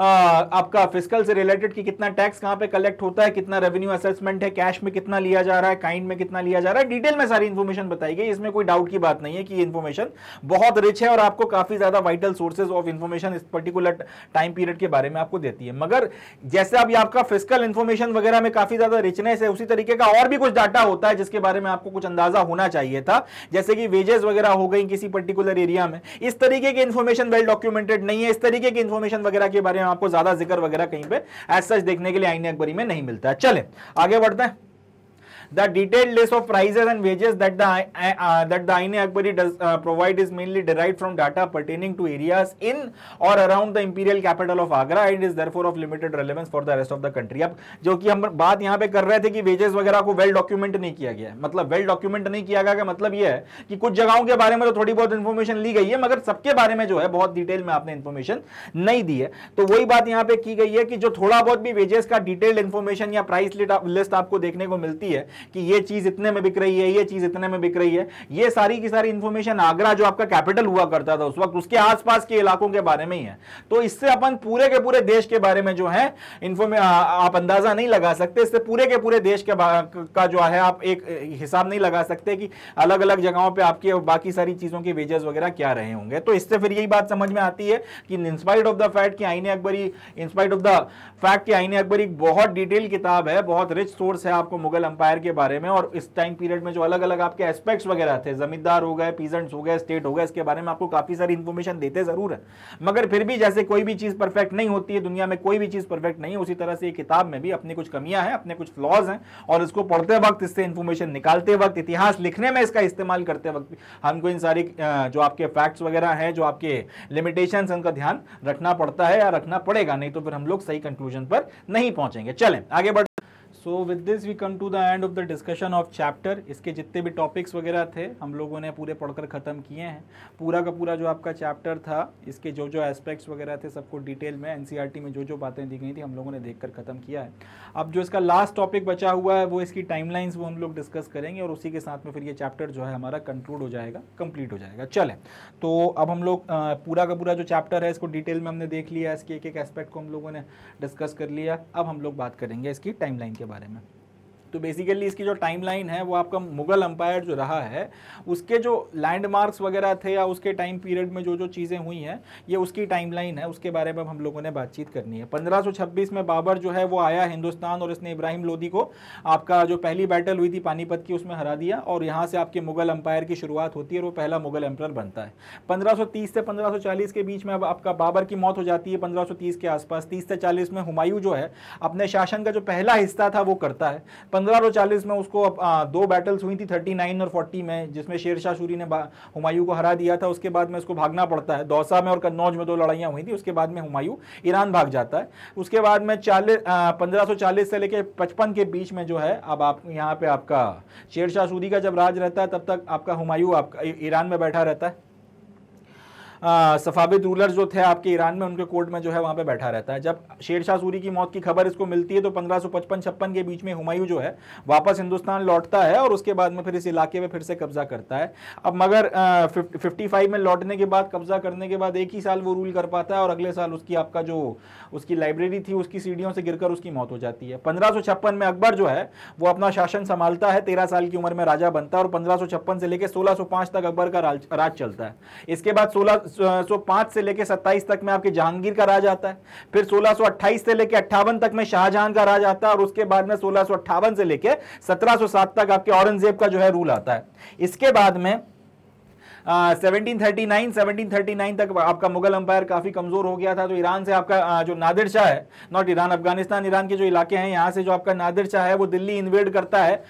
आपका फिजिकल से रिलेटेड कि कितना टैक्स कहाँ पे कलेक्ट होता है कितना रेवेन्यू असेसमेंट है कैश में कितना लिया जा रहा है काइंड में कितना लिया जा रहा है डिटेल में सारी इन्फॉर्मेशन बताई गई इसमें कोई डाउट की बात नहीं है कि इन्फॉर्मेशन बहुत रिच है और आपको काफी ज्यादा वाइटल सोर्सेज ऑफ इन्फॉर्मेशन इस पर्टिकुलर टाइम पीरियड के बारे में आपको देती है मगर जैसे अब आपका फिजिकल इन्फॉर्मेशन वगैरह में काफी ज्यादा रिचनेस है उसी तरीके का और भी कुछ डाटा होता है जिसके बारे में आपको कुछ अंदाजा होना चाहिए था जैसे कि वेजेस वगैरह हो गई किसी पर्टिकुलर एरिया में इस तरीके की इन्फॉर्मेशन वेल डॉक्यूमेंटेड नहीं है इस तरीके की इन्फॉर्मेशन वगैरह के बारे में हैं आपको ज्यादा जिक्र वगैरह कहीं पे ऐसा देखने के लिए आईने अकबरी में नहीं मिलता है चले आगे बढ़ते हैं The detailed list of prices and wages that the uh, that the INA Akbari does uh, provide is mainly derived from data pertaining to areas in or around the imperial capital of Agra and is therefore of limited relevance for the rest of the country. अब जो कि हम बात यहाँ पे कर रहे थे कि वेजेस वगैरह को वेल well डॉक्यूमेंट नहीं किया गया है मतलब वेल well डॉक्यूमेंट नहीं किया गया का मतलब ये है कि कुछ जगहों के बारे में तो थोड़ी बहुत इन्फॉर्मेशन ली गई है मगर सबके बारे में जो है बहुत डिटेल में आपने इन्फॉर्मेशन नहीं दी है तो वही बात यहाँ पे की गई है कि जो थोड़ा बहुत भी वेजेस का डिटेल्ड इन्फॉर्मेशन या प्राइस लिस्ट आपको देखने को मिलती है कि ये चीज इतने में बिक रही है ये चीज इतने में बिक रही है ये सारी की सारी इंफॉर्मेशन आगरा जो आपका कैपिटल हुआ करता था उस वक्त उसके आसपास के इलाकों के बारे में ही है तो इससे अपन पूरे के पूरे देश के बारे में जो है इन्फॉर्मे आप अंदाजा नहीं लगा सकते इससे पूरे के पूरे देश के का जो है आप एक हिसाब नहीं लगा सकते कि अलग अलग जगहों पर आपकी बाकी सारी चीजों के वेजेस वगैरह क्या रहे होंगे तो इससे फिर यही बात समझ में आती है कि इंस्पाइट ऑफ द फैक्ट की Ain-i Akbari in spite of the fact की आईने अकबरी बहुत डिटेल किताब है बहुत रिच सोर्स है आपको मुगल अंपायर के बारे में और इस टाइम पीरियड में जो अलग अलग आपके एस्पेक्ट्स वगैरह थे जमींदार हो गए पीजेंट्स हो गए स्टेट हो गए इसके बारे में आपको काफ़ी सारी इन्फॉर्मेशन देते ज़रूर है मगर फिर भी जैसे कोई भी चीज़ परफेक्ट नहीं होती है दुनिया में कोई भी चीज़ परफेक्ट नहीं है उसी तरह से किताब में भी अपनी कुछ कमियां हैं अपने कुछ फ्लॉज हैं और इसको पढ़ते वक्त इससे इन्फॉर्मेशन निकालते वक्त इतिहास लिखने में इसका इस्तेमाल करते वक्त हमको इन सारी जो आपके फैक्ट्स वगैरह हैं जो आपके लिमिटेशन हैं उनका ध्यान रखना पड़ता है या रखना पड़ेगा नहीं तो फिर हम लोग सही कंक्लूजन पर नहीं पहुंचेंगे चलें आगे बढ़ so with this we come to the end of the discussion of chapter इसके जितने भी टॉपिक्स वगैरह थे हम लोगों ने पूरे पढ़कर ख़त्म किए हैं पूरा का पूरा जो आपका चैप्टर था इसके जो जो एस्पेक्ट्स वगैरह थे सबको डिटेल में एनसीईआरटी e में जो जो बातें दी गई थी हम लोगों ने देख ख़त्म किया है अब जो इसका लास्ट टॉपिक बचा हुआ है वो इसकी टाइमलाइंस वो हम लोग डिस्कस करेंगे और उसी के साथ में फिर ये चैप्टर जो है हमारा कंक्लूड हो जाएगा कंप्लीट हो जाएगा चले तो अब हम लोग पूरा का पूरा जो चैप्टर है इसको डिटेल में हमने देख लिया इसके एक एक एस्पेक्ट को हम लोगों ने डिस्कस कर लिया अब हम लोग बात करेंगे इसकी टाइमलाइन के बारे barema. तो बेसिकली इसकी जो टाइमलाइन है वो आपका मुगल अम्पायर जो रहा है उसके जो लैंडमार्क्स वगैरह थे या उसके टाइम पीरियड में जो जो चीज़ें हुई हैं ये उसकी टाइमलाइन है उसके बारे में हम लोगों ने बातचीत करनी है 1526 में बाबर जो है वो आया हिंदुस्तान और इसने इब्राहिम लोदी को आपका जो पहली बैटल हुई थी पानीपत की उसमें हरा दिया और यहाँ से आपके मुगल अम्पायर की शुरुआत होती है और वो पहला मुगल एम्पायर बनता है 1530 से 1540 के बीच में अब आपका बाबर की मौत हो जाती है 1530 के आसपास 30 से 40 में हुमायूं जो है अपने शासन का जो पहला हिस्सा था वो करता है पंद्रह में उसको दो बैटल्स हुई थी थर्टी नाइन और फोर्टी में जिसमें शेरशाह सूरी ने हुमायूं को हरा दिया था उसके बाद में उसको भागना पड़ता है दौसा में और कन्नौज में दो लड़ाइयाँ हुई थी उसके बाद में हुमायूं ईरान भाग जाता है उसके बाद में चालीस पंद्रह से लेकर पचपन के बीच में जो है अब आप यहाँ पे आपका शेरशाह सूरी का जब राज रहता है तब तक आपका हुमायूं आपका ईरान में बैठा रहता है सफाविद रूलर जो थे आपके ईरान में उनके कोर्ट में जो है वहाँ पे बैठा रहता है जब शेर शाह सूरी की मौत की खबर इसको मिलती है तो पंद्रह सौ पचपन छप्पन के बीच में हुमायूं जो है वापस हिंदुस्तान लौटता है और उसके बाद में फिर इस इलाके में फिर से कब्जा करता है अब मगर फिफ्टी फाइव में लौटने के बाद कब्जा करने के बाद एक ही साल वो रूल कर पाता है और अगले साल उसकी आपका जो उसकी लाइब्रेरी थी उसकी सीढ़ियों से गिरकर उसकी मौत हो जाती है पंद्रह में अकबर जो है वो अपना शासन संभालता है तेरह साल की उम्र में राजा बनता है और पंद्रह से लेकर सोलह तक अकबर का राज चलता है इसके बाद सोलह 1605 से लेकर 27 तक में आपके जहांगीर का राज आता है फिर 1628 से लेकर अट्ठावन तक में शाहजहां का राज आता है और उसके बाद में सोलह से लेकर 1707 तक आपके औरंगजेब का जो है रूल आता है इसके बाद में 1739 thirty nine seventeen thirty nine तक आपका मुगल अंपायर काफ़ी कमज़ोर हो गया था तो ईरान से आपका आ, जो नादिर शाह है नॉट ईरान अफगानिस्तान ईरान के जो इलाके हैं यहां से जो आपका नादिर शाह है वो दिल्ली इन्वेड करता है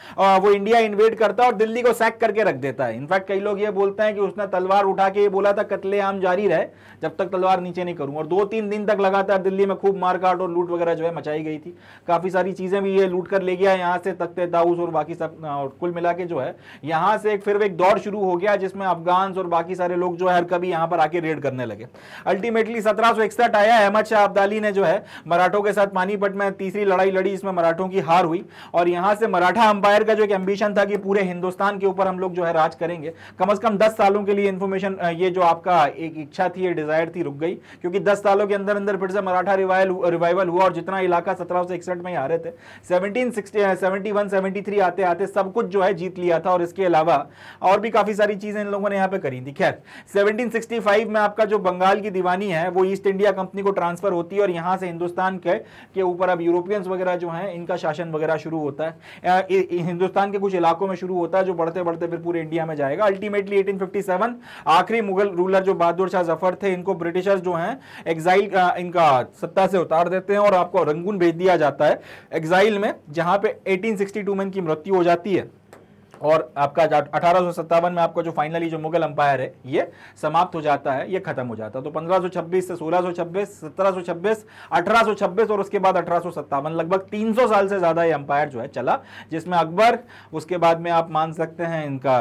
वो इंडिया इन्वेड करता है और दिल्ली को सैक करके रख देता है इनफैक्ट कई लोग ये बोलते हैं कि उसने तलवार उठा के ये बोला था कतले आम जारी रहे जब तक तलवार नीचे नहीं करूं और दो तीन दिन तक लगातार दिल्ली में खूब मारकाट और लूट वगैरह जो है मचाई गई थी काफ़ी सारी चीज़ें भी ये लूट कर ले गया यहां से तख्ते दाऊस और बाकी सब कुल मिला के जो है यहां से फिर एक दौर शुरू हो गया जिसमें अफगान फ्रांस और बाकी सारे लोग जो है हर कभी यहां पर आके रेड करने लगे अल्टीमेटली सत्रह आया अहमद शाह अब्दाली ने जो है मराठों के साथ पानीपट में तीसरी लड़ाई लड़ी इसमें मराठों की हार हुई और यहां से मराठा अंपायर का जो एक एम्बिशन था कि पूरे हिंदुस्तान के ऊपर हम लोग जो है राज करेंगे कम अज कम दस सालों के लिए इन्फॉर्मेशन ये जो आपका एक इच्छा थी डिजायर थी रुक गई क्योंकि दस सालों के अंदर अंदर फिर से मराठा रिवाइल रिवाइवल हुआ और जितना इलाका सत्रह सौ इकसठ में आ रहे थे सेवनटीन सेवेंटी आते आते सब कुछ जो है जीत लिया था और इसके अलावा और भी काफी सारी चीजें इन लोगों ने यहाँ पे करी थी खैर 1765 में आपका जो बंगाल की दीवानी है वो ईस्ट इंडिया कंपनी को ट्रांसफर होती है और यहां से हिंदुस्तान के के ऊपर अब यूरोपियंस वगैरह जो हैं इनका शासन वगैरह शुरू होता है हिंदुस्तान के कुछ इलाकों में शुरू होता है जो बढ़ते बढ़ते फिर पूरे इंडिया में जाएगा अल्टीमेटली एटीन आखिरी मुगल रूलर जो बहादुर शाह जफर थे इनको ब्रिटिशर्स जो है एग्जाइल इनका सत्ता से उतार देते हैं और आपको रंगून भेज दिया जाता है एग्जाइल में जहां पे 1862 में इनकी मृत्यु हो जाती है और आपका अठारह में आपका जो फाइनली जो मुगल अंपायर है ये समाप्त हो जाता है ये खत्म हो जाता है तो 1526 से 1626 1726 छब्बीस और उसके बाद अठारह लगभग 300 साल से ज़्यादा ये अंपायर जो है चला जिसमें अकबर उसके बाद में आप मान सकते हैं इनका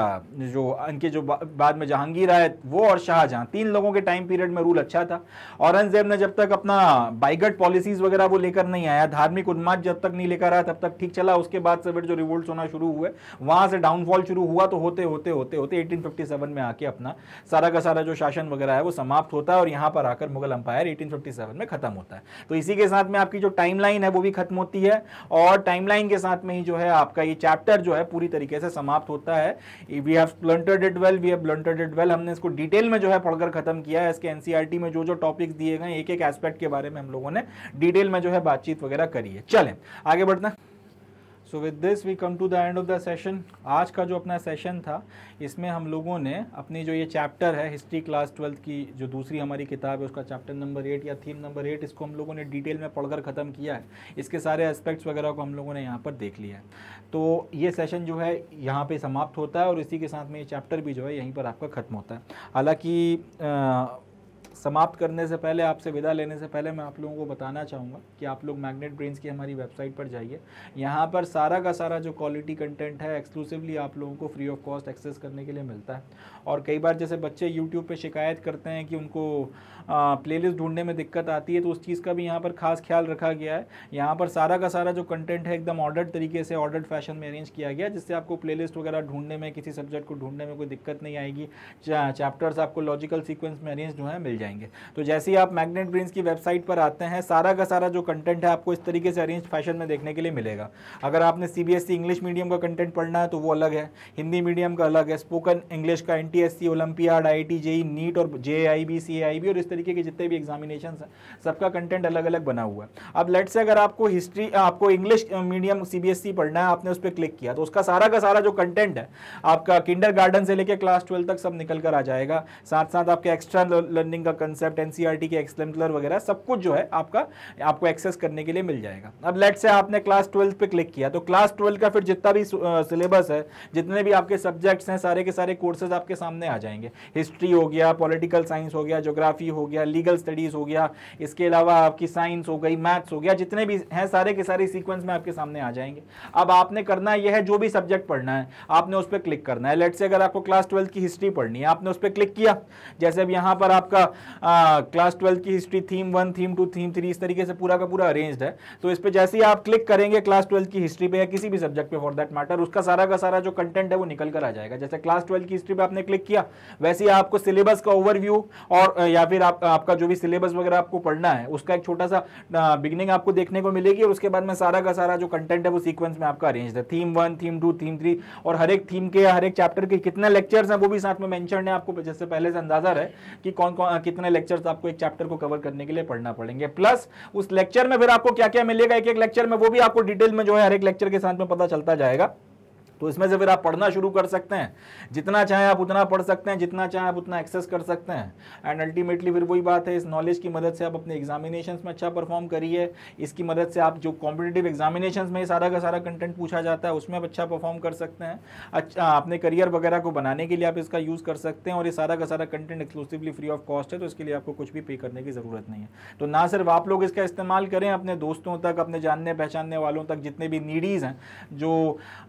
जो इनके जो बाद में जहांगीर आए वो और शाहजहां तीन लोगों के टाइम पीरियड में रूल अच्छा था औरंगजेब ने जब तक अपना बाइगट पॉलिसीज वगैरह वो लेकर नहीं आया धार्मिक उन्माद जब तक नहीं लेकर आया तब तक ठीक चला उसके बाद से फिर जो रिवोल्ट होना शुरू हुए वहां से डाउनफॉल शुरू हुआ तो होते होते होते होते 1857 में आके अपना सारा का सारा जो शासन वगैरह है वो समाप्त होता है और यहाँ पर आकर मुगल अंपायर 1857 में खत्म होता है तो इसी के साथ में आपकी जो टाइमलाइन है वो भी खत्म होती है और टाइमलाइन के साथ में ही जो है आपका ये चैप्टर जो है पूरी तरीके से समाप्त होता है we have blundered it well we have blundered it well हमने इसको डिटेल में जो है पढ़कर खत्म किया है इसके एनसीईआरटी e में जो जो टॉपिक्स दिए गए एक एक एस्पेक्ट के बारे में हम लोगों ने डिटेल में जो है बातचीत वगैरह करी है चलें आगे बढ़ना so with this we come to the end of the session आज का जो अपना सेशन था इसमें हम लोगों ने अपनी जो ये चैप्टर है हिस्ट्री क्लास ट्वेल्थ की जो दूसरी हमारी किताब है उसका चैप्टर नंबर एट या थीम नंबर एट इसको हम लोगों ने डिटेल में पढ़कर ख़त्म किया है इसके सारे एस्पेक्ट्स वगैरह को हम लोगों ने यहाँ पर देख लिया है तो ये सेशन जो है यहाँ पर समाप्त होता है और इसी के साथ में ये चैप्टर भी जो है यहीं पर आपका ख़त्म होता है हालाँकि समाप्त करने से पहले आपसे विदा लेने से पहले मैं आप लोगों को बताना चाहूँगा कि आप लोग मैग्नेट ब्रेन्स की हमारी वेबसाइट पर जाइए यहाँ पर सारा का सारा जो क्वालिटी कंटेंट है एक्सक्लूसिवली आप लोगों को फ्री ऑफ कॉस्ट एक्सेस करने के लिए मिलता है और कई बार जैसे बच्चे यूट्यूब पर शिकायत करते हैं कि उनको प्लेलिस्ट ढूंढने में दिक्कत आती है तो उस चीज़ का भी यहाँ पर खास ख्याल रखा गया है यहाँ पर सारा का सारा जो कंटेंट है एकदम ऑर्डर्ड तरीके से ऑर्डर्ड फैशन में अरेंज किया गया जिससे आपको प्ले वगैरह ढूंढने में किसी सब्जेक्ट को ढूंढने में कोई दिक्कत नहीं आएगी चैप्टर्स आपको लॉजिकल सीक्वेंस में अरेंज जो है मिल जाएंगे जाएंगे तो जैसे ही आप मैग्नेट ग्रीन्स की वेबसाइट पर आते हैं सारा का सारा जो कंटेंट है आपको इस तरीके से अरेंज फैशन में देखने के लिए मिलेगा अगर आपने सी इंग्लिश मीडियम का कंटेंट पढ़ना है तो वो अलग है हिंदी मीडियम का अलग है स्पोकन इंग्लिश का N T olympiad I T JEE NEET और जे आई बी सी आई बी और इस तरीके के जितने भी एग्जामिनेशन हैं सबका कंटेंट अलग अलग बना हुआ है अब लेट से अगर आपको हिस्ट्री आपको इंग्लिश मीडियम सी पढ़ना है आपने उस पर क्लिक किया तो उसका सारा का सारा जो कंटेंट है आपका किंडर गार्डन से लेकर क्लास ट्वेल्व तक सब निकल कर आ जाएगा साथ साथ आपके एक्स्ट्रा लर्निंग का कंसेप्ट एनसीईआरटी e के एक्सप्लेनर वगैरह सब कुछ जो है आपका आपको एक्सेस करने के लिए मिल जाएगा अब लेट से आपने क्लास ट्वेल्थ पे क्लिक किया तो क्लास ट्वेल्थ का फिर जितना भी सिलेबस है जितने भी आपके सब्जेक्ट्स हैं सारे के सारे कोर्सेज आपके सामने आ जाएंगे हिस्ट्री हो गया पॉलिटिकल साइंस हो गया जोग्राफी हो गया लीगल स्टडीज़ हो गया इसके अलावा आपकी साइंस हो गई मैथ्स हो गया जितने भी हैं सारे के सारे सीक्वेंस में आपके सामने आ जाएंगे अब आपने करना यह है जो भी सब्जेक्ट पढ़ना है आपने उस पर क्लिक करना है लेट से अगर आपको क्लास ट्वेल्थ की हिस्ट्री पढ़नी है आपने उस पर क्लिक किया जैसे अब यहाँ पर आपका क्लास ट्वेल्थ की history theme one theme two theme three इस तरीके से पूरा का पूरा अरेंज है तो इस पर जैसे ही आप क्लिक करेंगे क्लास ट्वेल्थ की हिस्ट्री पे या किसी भी सब्जेक्ट पे फॉर दैट मैटर उसका सारा का सारा जो कंटेंट है वो निकल कर आ जाएगा जैसे क्लास ट्वेल्थ की हिस्ट्री पे आपने क्लिक किया वैसे ही आपको सिलेबस का ओवरव्यू और या फिर आप, आपका जो भी सिलेबस वगैरह आपको पढ़ना है उसका एक छोटा सा बिगनिंग आपको देखने को मिलेगी और उसके बाद में सारा का सारा जो कंटेंट है वो सीक्वेंस में आपका अरेंज है theme one theme two theme three और हर एक थीम के हर एक चैप्टर के कितने लेक्चर्स हैं वो भी साथ में मैंशन है आपको जैसे पहले से अंदाजा रहे कि कौन कौन कितने उतने लेक्चर्स आपको एक चैप्टर को कवर करने के लिए पढ़ना पड़ेंगे प्लस उस लेक्चर में फिर आपको क्या क्या मिलेगा एक एक लेक्चर में वो भी आपको डिटेल में जो है हर एक लेक्चर के साथ में पता चलता जाएगा तो इसमें से फिर आप पढ़ना शुरू कर सकते हैं जितना चाहें आप उतना पढ़ सकते हैं जितना चाहें आप उतना एक्सेस कर सकते हैं एंड अल्टीमेटली फिर वही बात है इस नॉलेज की मदद से आप अपने एग्जामिनेशन में अच्छा परफॉर्म करिए इसकी मदद से आप जो कॉम्पिटेटिव एग्जामिनेशन में सारा का सारा कंटेंट पूछा जाता है उसमें आप अच्छा परफॉर्म कर सकते हैं अच्छा अपने करियर वगैरह को बनाने के लिए आप इसका यूज़ कर सकते हैं और ये सारा का सारा content exclusively free of cost है तो इसके लिए आपको कुछ भी पे करने की ज़रूरत नहीं है तो ना सिर्फ आप लोग इसका इस्तेमाल करें अपने दोस्तों तक अपने जानने पहचानने वालों तक जितने भी नीडीज़ हैं जो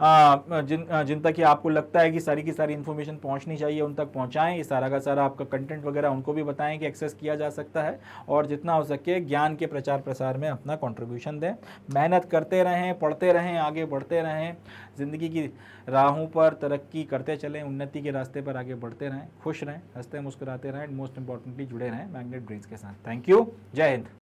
हाँ, जिन हाँ, जिन तक कि आपको लगता है कि सारी की सारी इन्फॉर्मेशन पहुंचनी चाहिए उन तक पहुंचाएं ये सारा का सारा आपका कंटेंट वगैरह उनको भी बताएं कि एक्सेस किया जा सकता है और जितना हो सके ज्ञान के प्रचार प्रसार में अपना कॉन्ट्रीब्यूशन दें मेहनत करते रहें पढ़ते रहें आगे बढ़ते रहें ज़िंदगी की राहों पर तरक्की करते चलें उन्नति के रास्ते पर आगे बढ़ते रहें खुश रहें हंसते मुस्कुराते रहें एंड मोस्ट इंपॉर्टेंटली जुड़े रहें मैग्नेट ब्रेन्स के साथ थैंक यू जय हिंद